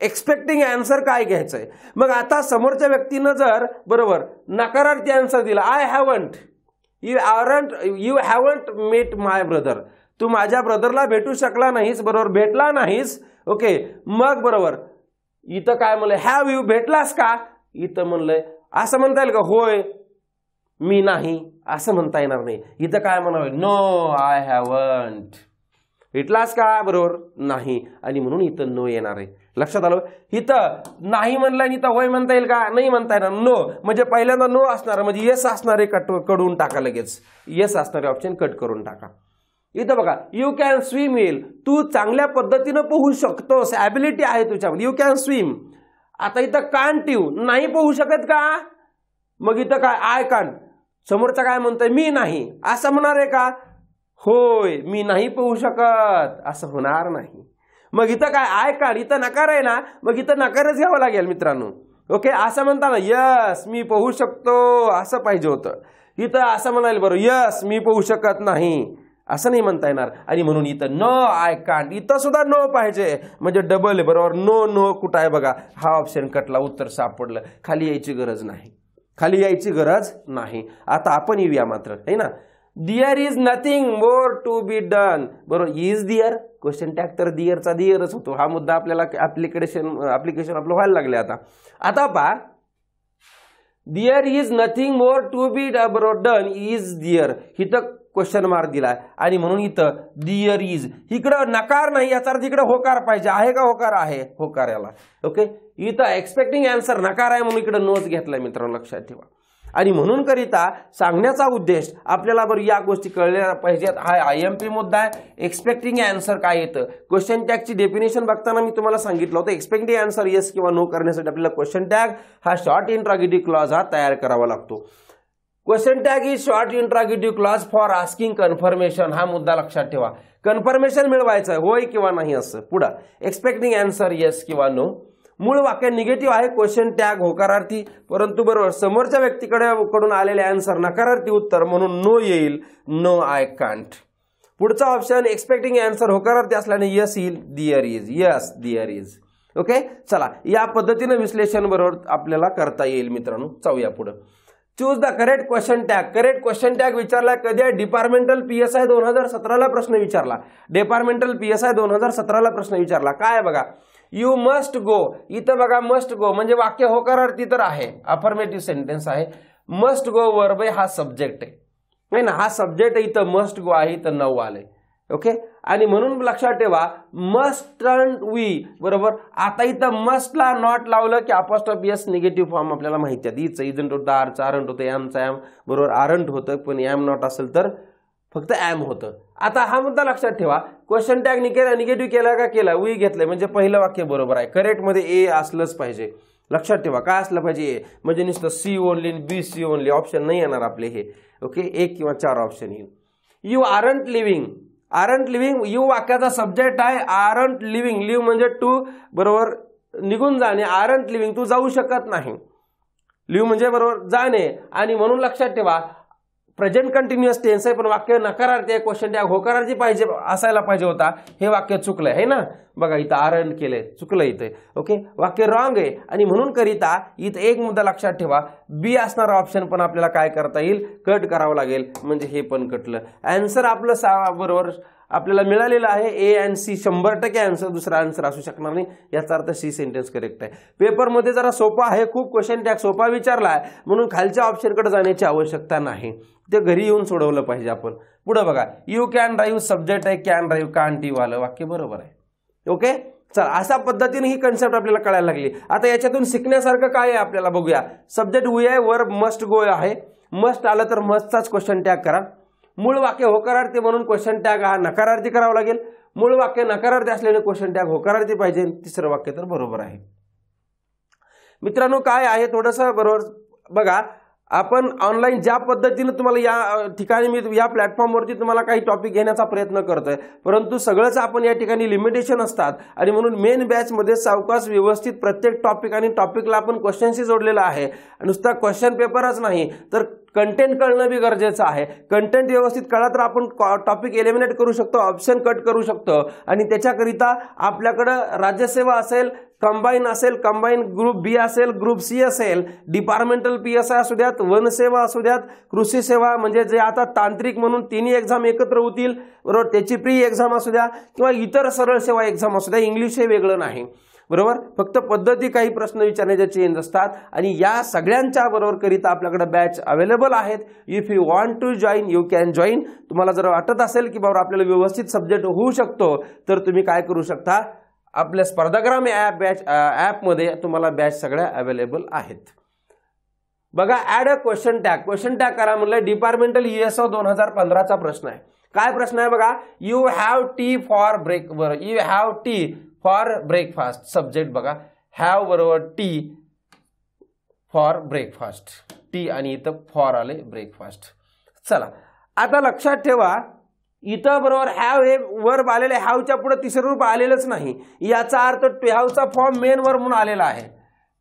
एक्सपेक्टिंग अँसर काय घ्यायचं मग आता समोरच्या व्यक्तीनं जर बरोबर नकारार्थी अँसर दिला I haven't you aren't you haven't met my brother तू माझ्या ब्रदरला भेटू शकला नाहीस बरोबर भेटला नाहीस ओके मग बरोबर इथं काय म्हणलं हॅव यू भेटलास का इथं म्हणलंय असं म्हणता येईल का होय मी नाही असं म्हणता येणार नाही इथं काय म्हणावं नो आय हॅवंट भेटलास का बरोबर नाही आणि म्हणून इथं नो येणार आहे लक्षात आलं इथं नाही म्हणलं आणि इथं होय म्हणता येईल का नाही म्हणता येणार नो म्हणजे पहिल्यांदा नो असणार म्हणजे येस आहे कट कडून टाका लगेच येस असणारे ऑप्शन कट करून टाका इथं बघा यू कॅन स्विम येईल तू चांगल्या पद्धतीनं पोहू शकतोस ॲबिलिटी आहे तुझ्यामध्ये यू कॅन स्विम आता इथं कान यू नाही पोहू शकत का मग इथं काय आय कान समोरचं काय म्हणतोय मी नाही असं म्हणणार आहे का होय मी नाही पोहू शकत असं होणार नाही मग इथं काय आय काढ इथं नकार आहे ना मग इथं नकारच घ्यावं लागेल मित्रांनो ओके असं म्हणता ना यस मी पोहू शकतो असं पाहिजे होतं इथं असं म्हणायला बरोबर यस मी पोहू शकत नाही असं नाही म्हणता येणार आणि म्हणून इथं न आय कांड इथं सुद्धा नो पाहिजे म्हणजे डबल आहे बरोबर नो नो कुठं आहे बघा हा ऑप्शन कटला उत्तर सापडलं खाली यायची गरज नाही खाली यायची गरज नाही आता आपण येऊया मात्र है ना there is nothing more to be done बरोबर इज दिअर क्वेश्चन टॅग तर दिअरचा दिअरच होतो हा मुद्दा आपल्याला ऍप्लिकेशन ऍप्लिकेशन आपलं व्हायला लागले आता आता पहा there is nothing more to be बरोबर डन इज दिअर इथं क्वेश्चन मार्क दिला आणि म्हणून इथं दिअर इज इकडं नकार नाही याचा अर्थ इकडे होकार पाहिजे आहे का होकार आहे होकार याला ओके इथं एक्सपेक्टिंग आन्सर नकार आहे म्हणून इकडे नोच घेतलाय मित्रांनो लक्षात ठेवा आणि म्हणून करिता सांगण्याचा उद्देश आपल्याला बरं या गोष्टी कळल्या पाहिजेत हा आय एम पी मुद्दा आहे एक्सपेक्टिंग अँसर काय येतं क्वेश्चन टॅगची डेफिनेशन बघताना मी तुम्हाला सांगितलं होतं एक्सपेक्टिंग अँसर येस किंवा नो करण्यासाठी आपल्याला क्वेश्चन टॅग हा शॉर्ट इंट्रॉगेटिव्ह क्लॉज हा तयार करावा लागतो question tag is short interrogative clause for asking confirmation हा मुद्दा लक्षात ठेवा कन्फर्मेशन मिळवायचं आहे होय किंवा नाही असं पुढं एक्सपेक्टिंग अँसर येस किंवा नो मूळ वाक्य निगेटिव्ह आहे क्वेश्चन टॅग होकारार्थी परंतु बरोबर समोरच्या व्यक्तीकडे कडून आलेले आन्सर नकारार्थी उत्तर म्हणून नो येईल नो आय कांट पुढचा ऑप्शन एक्सपेक्टिंग आन्सर होकारार्थी असल्याने यस येईल there is yes there is okay चला या पद्धतीनं विश्लेषण बरोबर आपल्याला करता येईल मित्रांनो जाऊया पुढं choose the correct question tag correct question tag विचारला कधी आहे डिपार्टमेंटल पी एस आय दोन हजार सतराला प्रश्न विचारला डिपार्टमेंटल पी एस आय दोन हजार सतराला प्रश्न विचारला काय बघा यू मस्ट गो इथं बघा मस्ट गो म्हणजे वाक्य होकारार्थी तर आहे अफर्मेटिव्ह सेंटेन्स आहे मस्ट गो वर्ब हा सब्जेक्ट आहे नाही ना हा सब्जेक्ट इथं मस्ट गो आहे इथं नऊ आले ओके आणि म्हणून लक्षात ठेवा मस्ट टर्न वी बरोबर आता इथं ला नॉट लावलं की ऑफ यस निगेटिव्ह फॉर्म आपल्याला माहिती आहे इच इजंट होतं आरचं आरंट होतं ॲमचं एम बरोबर आरंट होतं पण एम नॉट असेल तर फक्त ॲम होतं आता हा मुद्दा लक्षात ठेवा क्वेश्चन टॅग निकेला निगेटिव्ह केला का केला वी घेतलंय म्हणजे पहिलं वाक्य बरोबर आहे करेक्टमध्ये ए असलंच पाहिजे लक्षात ठेवा काय असलं पाहिजे ए म्हणजे नुसतं C only B C only option नाही येणार आपले हे ओके एक किंवा चार ऑप्शन येईल you aren't leaving aren't leaving you वाक्याचा सब्जेक्ट आहे आरंट लिव्हिंग लिव्ह म्हणजे टू बरोबर निघून जाणे आरंट लिव्हिंग तू जाऊ शकत नाही लिव्ह म्हणजे बरोबर जाणे आणि म्हणून लक्षात ठेवा प्रेझेंट कंटिन्युअस टेन्स आहे पण वाक्य नकारार्थी आहे क्वेश्चन टॅग होकारार्थी पाहिजे असायला पाहिजे होता हे वाक्य चुकलं आहे ना बघा इथं आरण केलंय चुकलं इथे ओके वाक्य रॉंग आहे आणि म्हणून करिता इथं एक मुद्दा लक्षात ठेवा बी असणारा ऑप्शन पण आपल्याला काय करता येईल कट करावं लागेल म्हणजे हे पण कटलं अँसर आपलं सा बरोबर आपल्याला मिळालेलं आहे ए अँड सी शंभर टक्के आन्सर दुसरा आन्सर असू शकणार नाही याचा अर्थ सी सेंटेन्स करेक्ट आहे पेपरमध्ये जरा सोपा आहे खूप क्वेश्चन टॅग सोपा विचारला आहे म्हणून खालच्या ऑप्शनकडे जाण्याची आवश्यकता नाही ते घरी येऊन सोडवलं पाहिजे आपण पुढं बघा यू कॅन ड्राईव्ह सब्जेक्ट आहे कॅन ड्राईव्ह कॅन टी वालं वाक्य बरोबर आहे ओके चल अशा पद्धतीने ही कन्सेप्ट आपल्याला कळायला लागली आता याच्यातून शिकण्यासारखं काय आहे आपल्याला बघूया सब्जेक्ट वी आहे वर मस्ट गो आहे मस्ट आलं तर मस्टचाच क्वेश्चन टॅग करा मूळ वाक्य होकारार्थी म्हणून क्वेश्चन टॅग हा नकारार्थी करावा लागेल मूळ वाक्य नकारार्थी असल्याने क्वेश्चन टॅग होकारार्थी पाहिजे तिसरं वाक्य तर बरोबर आहे मित्रांनो काय आहे थोडंसं बरोबर बघा आपण ऑनलाईन ज्या पद्धतीनं तुम्हाला या ठिकाणी मी या प्लॅटफॉर्मवरती तुम्हाला काही टॉपिक घेण्याचा प्रयत्न करतो आहे परंतु सगळंच आपण या ठिकाणी लिमिटेशन असतात आणि म्हणून मेन बॅचमध्ये सावकाश व्यवस्थित प्रत्येक टॉपिक आणि टॉपिकला आपण क्वेश्चनशी जोडलेला आहे नुसता क्वेश्चन पेपरच नाही तर कंटेंट कळणं बी गरजेचं आहे कंटेंट व्यवस्थित कळा तर आपण टॉपिक एलिमिनेट करू शकतो ऑप्शन कट करू शकतो आणि त्याच्याकरिता आपल्याकडं राज्यसेवा असेल कंबाईन असेल कंबाईन ग्रुप बी असेल ग्रुप सी असेल डिपार्टमेंटल पी एस आय असू द्यात वनसेवा असू द्यात कृषी सेवा म्हणजे जे आता तांत्रिक म्हणून तिन्ही एक्झाम एकत्र होतील बरोबर त्याची प्री एक्झाम असू द्या किंवा इतर सरळ सेवा एक्झाम असू द्या इंग्लिश हे वेगळं नाही बरोबर फक्त पद्धती काही प्रश्न विचारण्याचे चेंज असतात आणि या सगळ्यांच्या बरोबर करिता आपल्याकडे बॅच अवेलेबल आहेत if you want to join you can join तुम्हाला जर वाटत असेल की बाबा आपल्याला व्यवस्थित सब्जेक्ट होऊ शकतो तर तुम्ही काय करू शकता आपल्या स्पर्धाग्राम ॲप बॅच ॲपमध्ये तुम्हाला बॅच सगळ्या अवेलेबल आहेत बघा add a question tag question tag करा म्हणलं डिपार्टमेंटल यू एस ओ दोन हजार पंधराचा प्रश्न आहे काय प्रश्न आहे बघा you have tea for break बरोबर you have tea for breakfast subject बघा हॅव बरोबर टी फॉर ब्रेकफास्ट टी आणि इथं फॉर आले ब्रेकफास्ट चला आता लक्षात ठेवा इथं बरोबर हॅव हे वर्ब आलेले हॅवच्या पुढे तिसरं रूप आलेलंच नाही याचा अर्थ ट्वेहावचा फॉर्म मेन वर्ब म्हणून आलेला आहे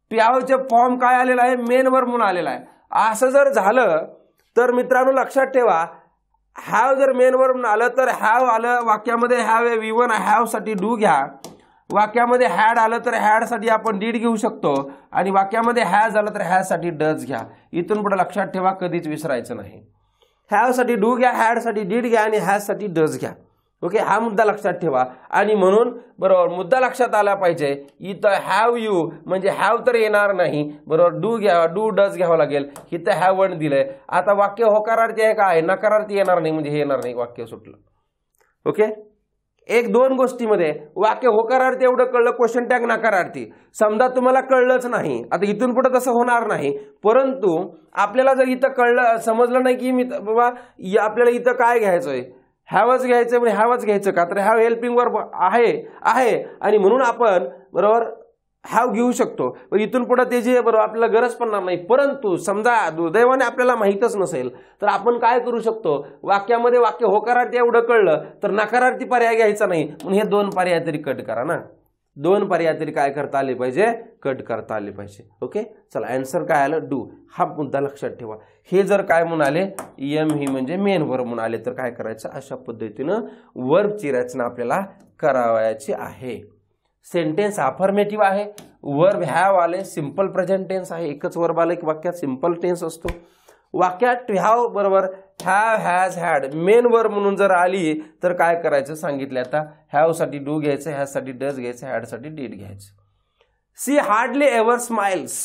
ट्वेहावचे फॉर्म काय आलेला आहे मेन वर्ब म्हणून आलेला आहे असं जर झालं तर मित्रांनो लक्षात ठेवा हॅव जर मेन म्हणून आलं तर हॅव आलं वाक्यामध्ये हॅव हे विवन हॅवसाठी डू घ्या वाक्यामध्ये हॅड आलं तर हॅडसाठी आपण डीड घेऊ शकतो आणि वाक्यामध्ये हॅज आलं तर हॅजसाठी डज घ्या इथून पुढे लक्षात ठेवा कधीच विसरायचं नाही साठी डू घ्या हॅडसाठी डीड घ्या आणि हॅजसाठी डज घ्या ओके हा मुद्दा लक्षात ठेवा आणि म्हणून बरोबर मुद्दा लक्षात आला पाहिजे इथं हॅव यू म्हणजे हॅव तर येणार नाही बरोबर डू घ्या डू डज घ्यावं लागेल इथं हॅव वन दिलंय आता वाक्य होकारार्थी आहे काय नकारार्थी येणार नाही म्हणजे हे येणार नाही वाक्य सुटलं ओके एक दोन गोष्टीमध्ये वाक्य होकारार्थी एवढं कळलं क्वेश्चन टॅग नकारार्थी समजा तुम्हाला कळलंच नाही आता इथून पुढे तसं होणार नाही परंतु आपल्याला जर इथं कळलं समजलं नाही की मी बाबा आपल्याला इथं काय घ्यायचं आहे हॅवच घ्यायचं म्हणजे हॅवच घ्यायचं का तर ह्या हेल्पिंग वर्ब आहे आहे आणि म्हणून आपण बरोबर हाव घेऊ शकतो पण इथून पुढं ते जे बरोबर आपल्याला गरज पडणार नाही परंतु समजा दुर्दैवाने आपल्याला माहीतच नसेल तर आपण काय करू शकतो वाक्यामध्ये वाक्य होकारार्थी एवढं कळलं तर नकारार्थी पर्याय घ्यायचा नाही म्हणून हे दोन पर्याय तरी कट करा ना दोन पर्याय तरी काय करता आले पाहिजे कट करता आले पाहिजे ओके चला अँसर काय आलं डू हा मुद्दा लक्षात ठेवा हे जर काय म्हणाले एम ही म्हणजे मेन वर्ब म्हणाले तर काय करायचं अशा पद्धतीनं वर्बची रचना आपल्याला करावयाची आहे सेंटेन्स अफर्मेटिव्ह आहे वर्ब हॅव आले सिम्पल प्रेझेंट टेन्स आहे एकच वर्ब आलं की वाक्यात सिम्पल टेन्स असतो वाक्यात टू हॅव बरोबर have has had main verb म्हणून जर आली तर काय करायचं सांगितलं आता हॅवसाठी डू घ्यायचं हॅजसाठी डज घ्यायचं हॅडसाठी डीड घ्यायचं C hardly ever smiles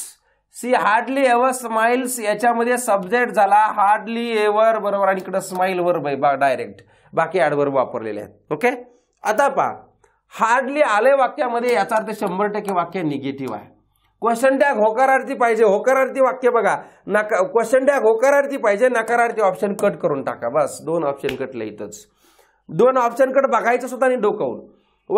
C hardly ever smiles याच्यामध्ये सब्जेक्ट झाला हार्डली एव्हर बरोबर आणि इकडं स्माईल वर्ब आहे बा डायरेक्ट बाकी ॲडवर्ब वापरलेले आहेत ओके आता पहा हार्डली आले वाक्यामध्ये याचा अर्थ शंभर टक्के वाक्य निगेटिव्ह आहे क्वेश्चन टॅग होकारार्थी पाहिजे होकारार्थी वाक्य बघा नका क्वेश्चन टॅग होकारार्थी पाहिजे नकारार्थी ऑप्शन कट करून टाका बस दोन ऑप्शन कटले इथंच दोन ऑप्शन कट बघायचं सुद्धा आणि डोकवून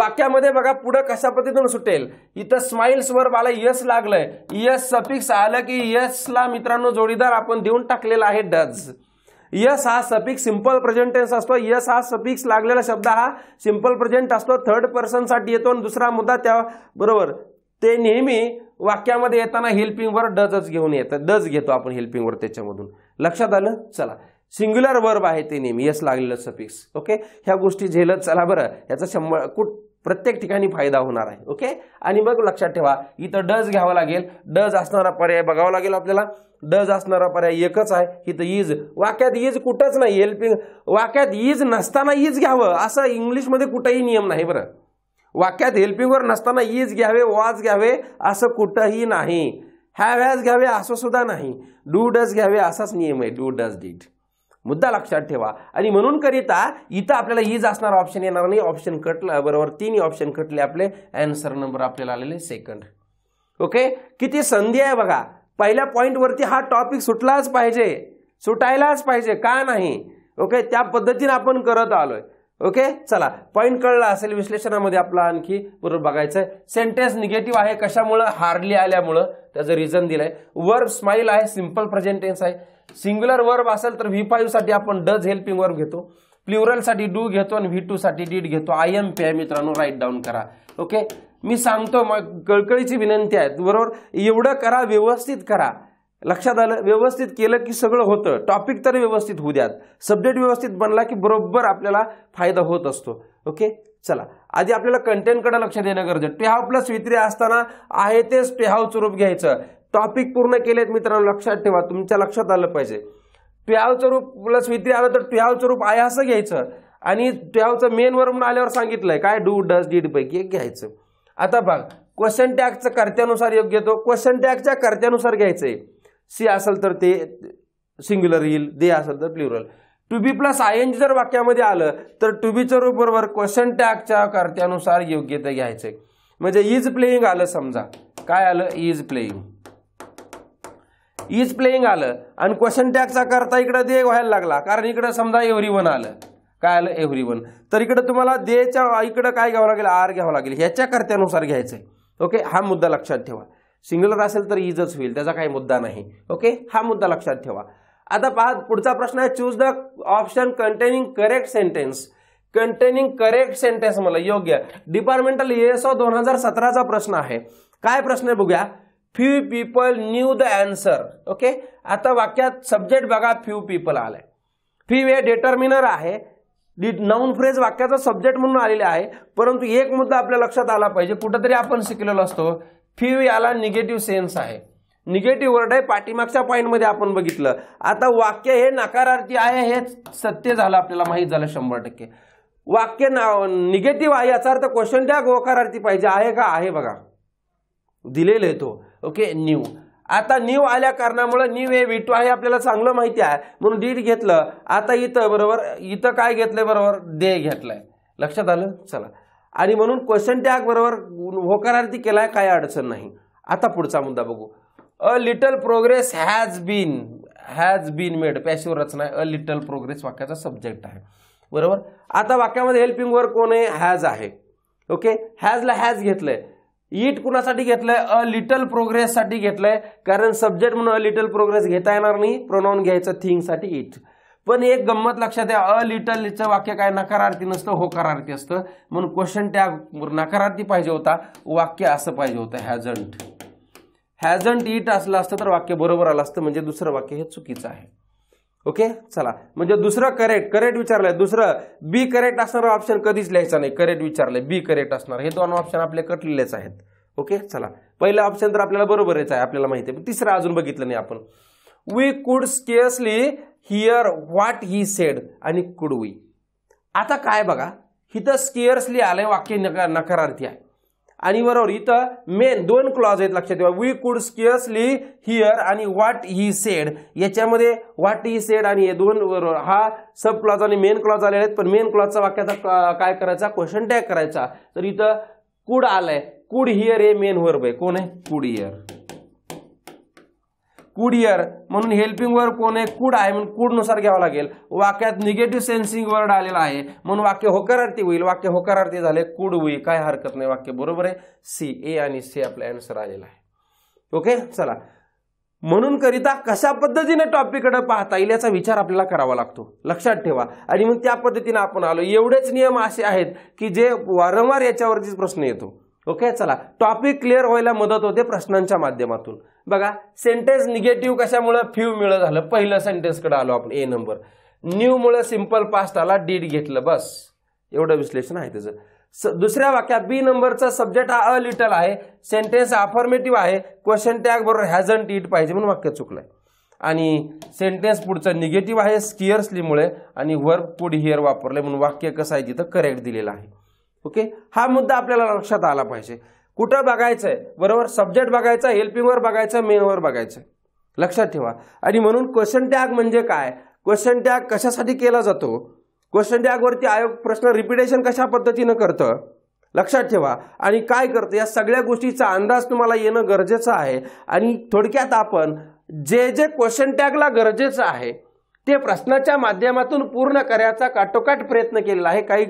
वाक्यामध्ये बघा पुढं कशा पद्धतीनं सुटेल इथं वर मला यस लागलंय यस सफिक्स आलं की यसला मित्रांनो जोडीदार आपण देऊन टाकलेला आहे डज यस हा सफिक्स सिंपल प्रेझेंटेन्स असतो यस हा सफिक्स लागलेला शब्द हा सिंपल प्रेझेंट असतो थर्ड पर्सनसाठी येतो आणि दुसरा मुद्दा त्या बरोबर ते नेहमी वाक्यामध्ये येताना हेल्पिंग वर्ब डजच घेऊन येतं डज घेतो आपण हेल्पिंग वर्ब त्याच्यामधून लक्षात आलं चला सिंग्युलर वर्ब आहे ते नेहमी यस लागलेलं सफिक्स ओके ह्या गोष्टी झेलत चला बरं याचा शंभर कुठ प्रत्येक ठिकाणी फायदा होणार आहे ओके आणि मग लक्षात ठेवा इथं डज घ्यावा लागेल डज असणारा पर्याय बघावा लागेल आपल्याला डज असणारा पर्याय एकच आहे इथं इज वाक्यात इज कुठंच नाही हेल्पिंग वाक्यात इज नसताना इज घ्यावं असं इंग्लिशमध्ये कुठंही नियम नाही बरं वाक्यात हेल्पिंगवर नसताना इज घ्यावे वाज घ्यावे असं कुठंही नाही हॅव हॅज घ्यावे असं सुद्धा नाही डू डज घ्यावे असाच नियम आहे डू डज डीट मुद्दा लक्षात ठेवा आणि म्हणून करिता इथं आपल्याला ईज असणार ऑप्शन येणार नाही ऑप्शन कटला बरोबर तीन ऑप्शन कटले आपले अँसर नंबर आपल्याला आलेले सेकंड ओके किती संधी आहे बघा पहिल्या पॉईंटवरती हा टॉपिक सुटलाच पाहिजे सुटायलाच पाहिजे का नाही ओके त्या पद्धतीने आपण करत आलोय ओके चला पॉईंट कळला असेल विश्लेषणामध्ये आपला आणखी बरोबर बघायचं सेंटेन्स निगेटिव्ह आहे कशामुळं हार्डली आल्यामुळं त्याचं रिझन दिलंय वर्ब स्माईल आहे सिम्पल प्रेझेंटेन्स आहे सिंग्युलर वर्ब असेल तर व्ही फाईव्ह साठी आपण डज हेल्पिंग वर्ब घेतो साठी डू घेतो आणि व्ही टू साठी डीड घेतो आय एम पी आय मित्रांनो राईट डाऊन करा ओके मी सांगतो मग कळकळीची विनंती आहे बरोबर एवढं करा व्यवस्थित करा लक्षात आलं व्यवस्थित केलं की सगळं होतं टॉपिक तर व्यवस्थित होऊ द्यात सब्जेक्ट व्यवस्थित बनला की बरोबर आपल्याला फायदा होत असतो ओके चला आधी आपल्याला कंटेंटकडे लक्ष देणं गरजेचं टेहाव प्लस वित्री असताना आहे तेच टेहाव स्वरूप घ्यायचं टॉपिक पूर्ण केलेत मित्रांनो लक्षात ठेवा तुमच्या लक्षात आलं पाहिजे टेहावचं रूप प्लस वित्री आलं तर टेहावचं रूप आहे असं घ्यायचं आणि टेहावचं मेन वर म्हणून आल्यावर सांगितलंय काय डू डस डीड पैकी एक घ्यायचं आता बघ क्वेश्चन टॅगचं कर्त्यानुसार योग्य तो क्वेश्चन टॅगच्या कर्त्यानुसार घ्यायचं सी असेल तर ते सिंग्युलर येईल दे असेल तर plural to be plus I N G जर वाक्यामध्ये आलं तर टू बीच्या बरोबर क्वेश्चन टॅगच्या कर्त्यानुसार योग्य ते घ्यायचं म्हणजे इज प्लेईंग आलं समजा काय आलं इज प्लेईंग इज प्लेईंग आलं आणि क्वेश्चन टॅगचा कर्ता इकडं दे व्हायला लागला कारण इकडं समजा एव्हरी वन आलं काय आलं एव्हरी वन तर इकडं तुम्हाला देच्या इकडं काय घ्यावं लागेल आर घ्यावं लागेल ह्याच्या कर्त्यानुसार घ्यायचं आहे ओके हा मुद्दा लक्षात ठेवा सिंग्युलर असेल तर इजच होईल त्याचा काही मुद्दा नाही ओके हा मुद्दा लक्षात ठेवा आता पहा पुढचा प्रश्न आहे choose the option containing correct sentence containing correct sentence मला योग्य डिपार्टमेंटल ओ दोन हजार सतराचा प्रश्न आहे काय प्रश्न आहे बघूया few people knew the answer okay आता वाक्यात सब्जेक्ट बघा फ्यू पीपल आलाय फ्यू हे डेटर्मिनर आहे नाऊन फ्रेज वाक्याचा सब्जेक्ट म्हणून आलेला आहे परंतु एक मुद्दा आपल्या लक्षात आला पाहिजे कुठंतरी आपण शिकलेलो असतो फिव याला निगेटिव्ह सेन्स आहे निगेटिव्ह वर्ड आहे पाठीमागच्या पॉईंटमध्ये आपण बघितलं आता वाक्य हे नकारार्थी आहे हे सत्य झालं आपल्याला माहीत झालं शंभर टक्के वाक्य ना निगेटिव्ह आहे याचा अर्थ क्वेश्चन द्या गोकारार्थी पाहिजे आहे का आहे बघा दिलेलं आहे तो ओके न्यू आता न्यू आल्या कारणामुळे न्यू हे विटू आहे आपल्याला चांगलं माहिती आहे म्हणून डीट घेतलं आता इथं बरोबर इथं काय घेतलंय बरोबर दे घेतलंय लक्षात आलं चला आणि म्हणून क्वेश्चन टॅग बरोबर होकारार्थी केलाय काय अडचण नाही आता पुढचा मुद्दा बघू a little progress has been has been made passive रचना अ लिटल प्रोग्रेस वाक्याचा सब्जेक्ट आहे बरोबर आता वाक्यामध्ये हेल्पिंग वर्क कोण आहे हॅज आहे ओके हॅजला हॅज घेतलंय इट कुणासाठी घेतलंय अ लिटल प्रोग्रेससाठी घेतलंय कारण सब्जेक्ट म्हणून अ लिटल प्रोग्रेस घेता येणार नाही प्रोनाऊन घ्यायचं थिंगसाठी इट पण एक गंमत लक्षात द्या अ लिटलचं वाक्य काय नकारार्थी नसतं होकारार्थी असतं म्हणून क्वेश्चन टॅग नकारार्थी पाहिजे होता वाक्य असं पाहिजे होतं हॅझंट हॅझंट इट असलं असतं तर वाक्य बरोबर आलं असतं म्हणजे दुसरं वाक्य हे चुकीचं आहे ओके चला म्हणजे दुसरं करेक्ट करेक्ट विचारलंय दुसरं बी करेक्ट असणारा ऑप्शन कधीच लिहायचा नाही करेक्ट विचारलंय बी करेक्ट असणार हे दोन ऑप्शन आपले कटलेलेच आहेत ओके चला पहिलं ऑप्शन तर आपल्याला बरोबरच आहे आपल्याला माहिती आहे तिसरं अजून बघितलं नाही आपण we could scarcely hear what he said आणि कुड वी आता काय बघा इथं स्केअर्सली आलंय वाक्य नकारार्थी आहे आणि बरोबर इथं मेन दोन क्लॉज आहेत लक्षात ठेवा वी कुड स्किअर्सली हिअर आणि वॉट ही सेड याच्यामध्ये वॉट ही सेड आणि हे दोन हा सब क्लॉज आणि मेन क्लॉज आलेले आहेत पण मेन क्लॉजचा वाक्याचा काय करायचा क्वेश्चन टॅग करायचा तर इथं कुड आलंय कुड हिअर हे मेन वर्ब आहे कोण आहे कुड हिअर कुडियर म्हणून हेल्पिंग वर्ब कोण आहे कुड आहे म्हणून कुडनुसार घ्यावं लागेल वाक्यात निगेटिव्ह सेन्सिंग वर्ड आलेला आहे म्हणून वाक्य होकारार्थी होईल वाक्य होकारार्थी झाले कुड होईल काय हरकत नाही वाक्य बरोबर आहे सी ए आणि सी आपला आन्सर आलेला आहे ओके चला म्हणून करिता कशा पद्धतीने टॉपिककडे पाहता येईल याचा विचार आपल्याला करावा लागतो लक्षात ठेवा आणि मग त्या पद्धतीने आपण आलो एवढेच नियम असे आहेत की जे वारंवार याच्यावरतीच प्रश्न येतो ओके चला टॉपिक क्लिअर व्हायला मदत होते प्रश्नांच्या माध्यमातून बघा सेंटेन्स निगेटिव्ह कशामुळं फ्यू मिळ झालं पहिलं सेंटेन्सकडे आलो आपण ए नंबर न्यू मुळे सिम्पल पास्ट आला डीड घेतलं बस एवढं विश्लेषण आहे त्याचं दुसऱ्या वाक्यात बी नंबरचा सब्जेक्ट हा अ लिटल आहे सेंटेन्स अफॉर्मेटिव्ह आहे क्वेश्चन टॅग बरोबर हॅजंट इट पाहिजे म्हणून वाक्य चुकलंय आणि सेंटेन्स पुढचं निगेटिव्ह आहे स्किअर्सलीमुळे आणि वर्क पुड हिअर वापरलंय म्हणून वाक्य कसं आहे तिथं करेक्ट दिलेलं आहे ओके हा मुद्दा आपल्याला लक्षात आला पाहिजे कुठं आहे बरोबर सब्जेक्ट बघायचा हेल्पिंगवर बघायचं मेनवर बघायचं लक्षात ठेवा आणि म्हणून क्वेश्चन टॅग म्हणजे काय क्वेश्चन टॅग कशासाठी केला जातो क्वेश्चन टॅगवरती आयोग प्रश्न रिपिटेशन कशा पद्धतीनं करतं लक्षात ठेवा आणि काय करतं या सगळ्या गोष्टीचा अंदाज तुम्हाला येणं गरजेचं आहे आणि थोडक्यात आपण जे जे क्वेश्चन टॅगला गरजेचं आहे ते प्रश्नाच्या माध्यमातून पूर्ण करायचा काटोकाट प्रयत्न केलेला आहे काही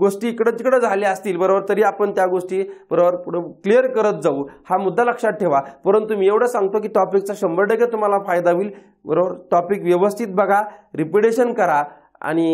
गोष्टी इकडं तिकडं झाल्या असतील बरोबर तरी आपण त्या गोष्टी बरोबर पुढे क्लिअर करत जाऊ हा मुद्दा लक्षात ठेवा परंतु मी एवढं सांगतो की टॉपिकचा शंभर टक्के तुम्हाला फायदा होईल बरोबर टॉपिक व्यवस्थित बघा रिपिटेशन करा आणि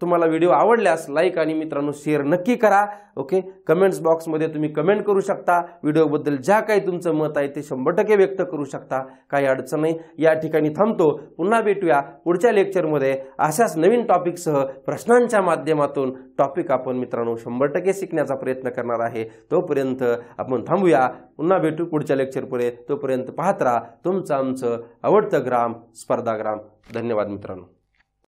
तुम्हाला व्हिडिओ आवडल्यास लाईक आणि मित्रांनो शेअर नक्की करा ओके कमेंट्स बॉक्समध्ये तुम्ही कमेंट करू शकता व्हिडिओबद्दल ज्या काही तुमचं मत आहे ते शंभर टक्के व्यक्त करू शकता काही अडचण नाही या ठिकाणी थांबतो पुन्हा भेटूया पुढच्या लेक्चरमध्ये अशाच नवीन टॉपिकसह प्रश्नांच्या माध्यमातून टॉपिक आपण मित्रांनो शंभर टक्के शिकण्याचा प्रयत्न करणार आहे तोपर्यंत आपण थांबूया पुन्हा भेटू पुढच्या लेक्चरपर्यंत तोपर्यंत पाहत राहा तुमचं आमचं आवडतं ग्राम स्पर्धाग्राम धन्यवाद मित्रांनो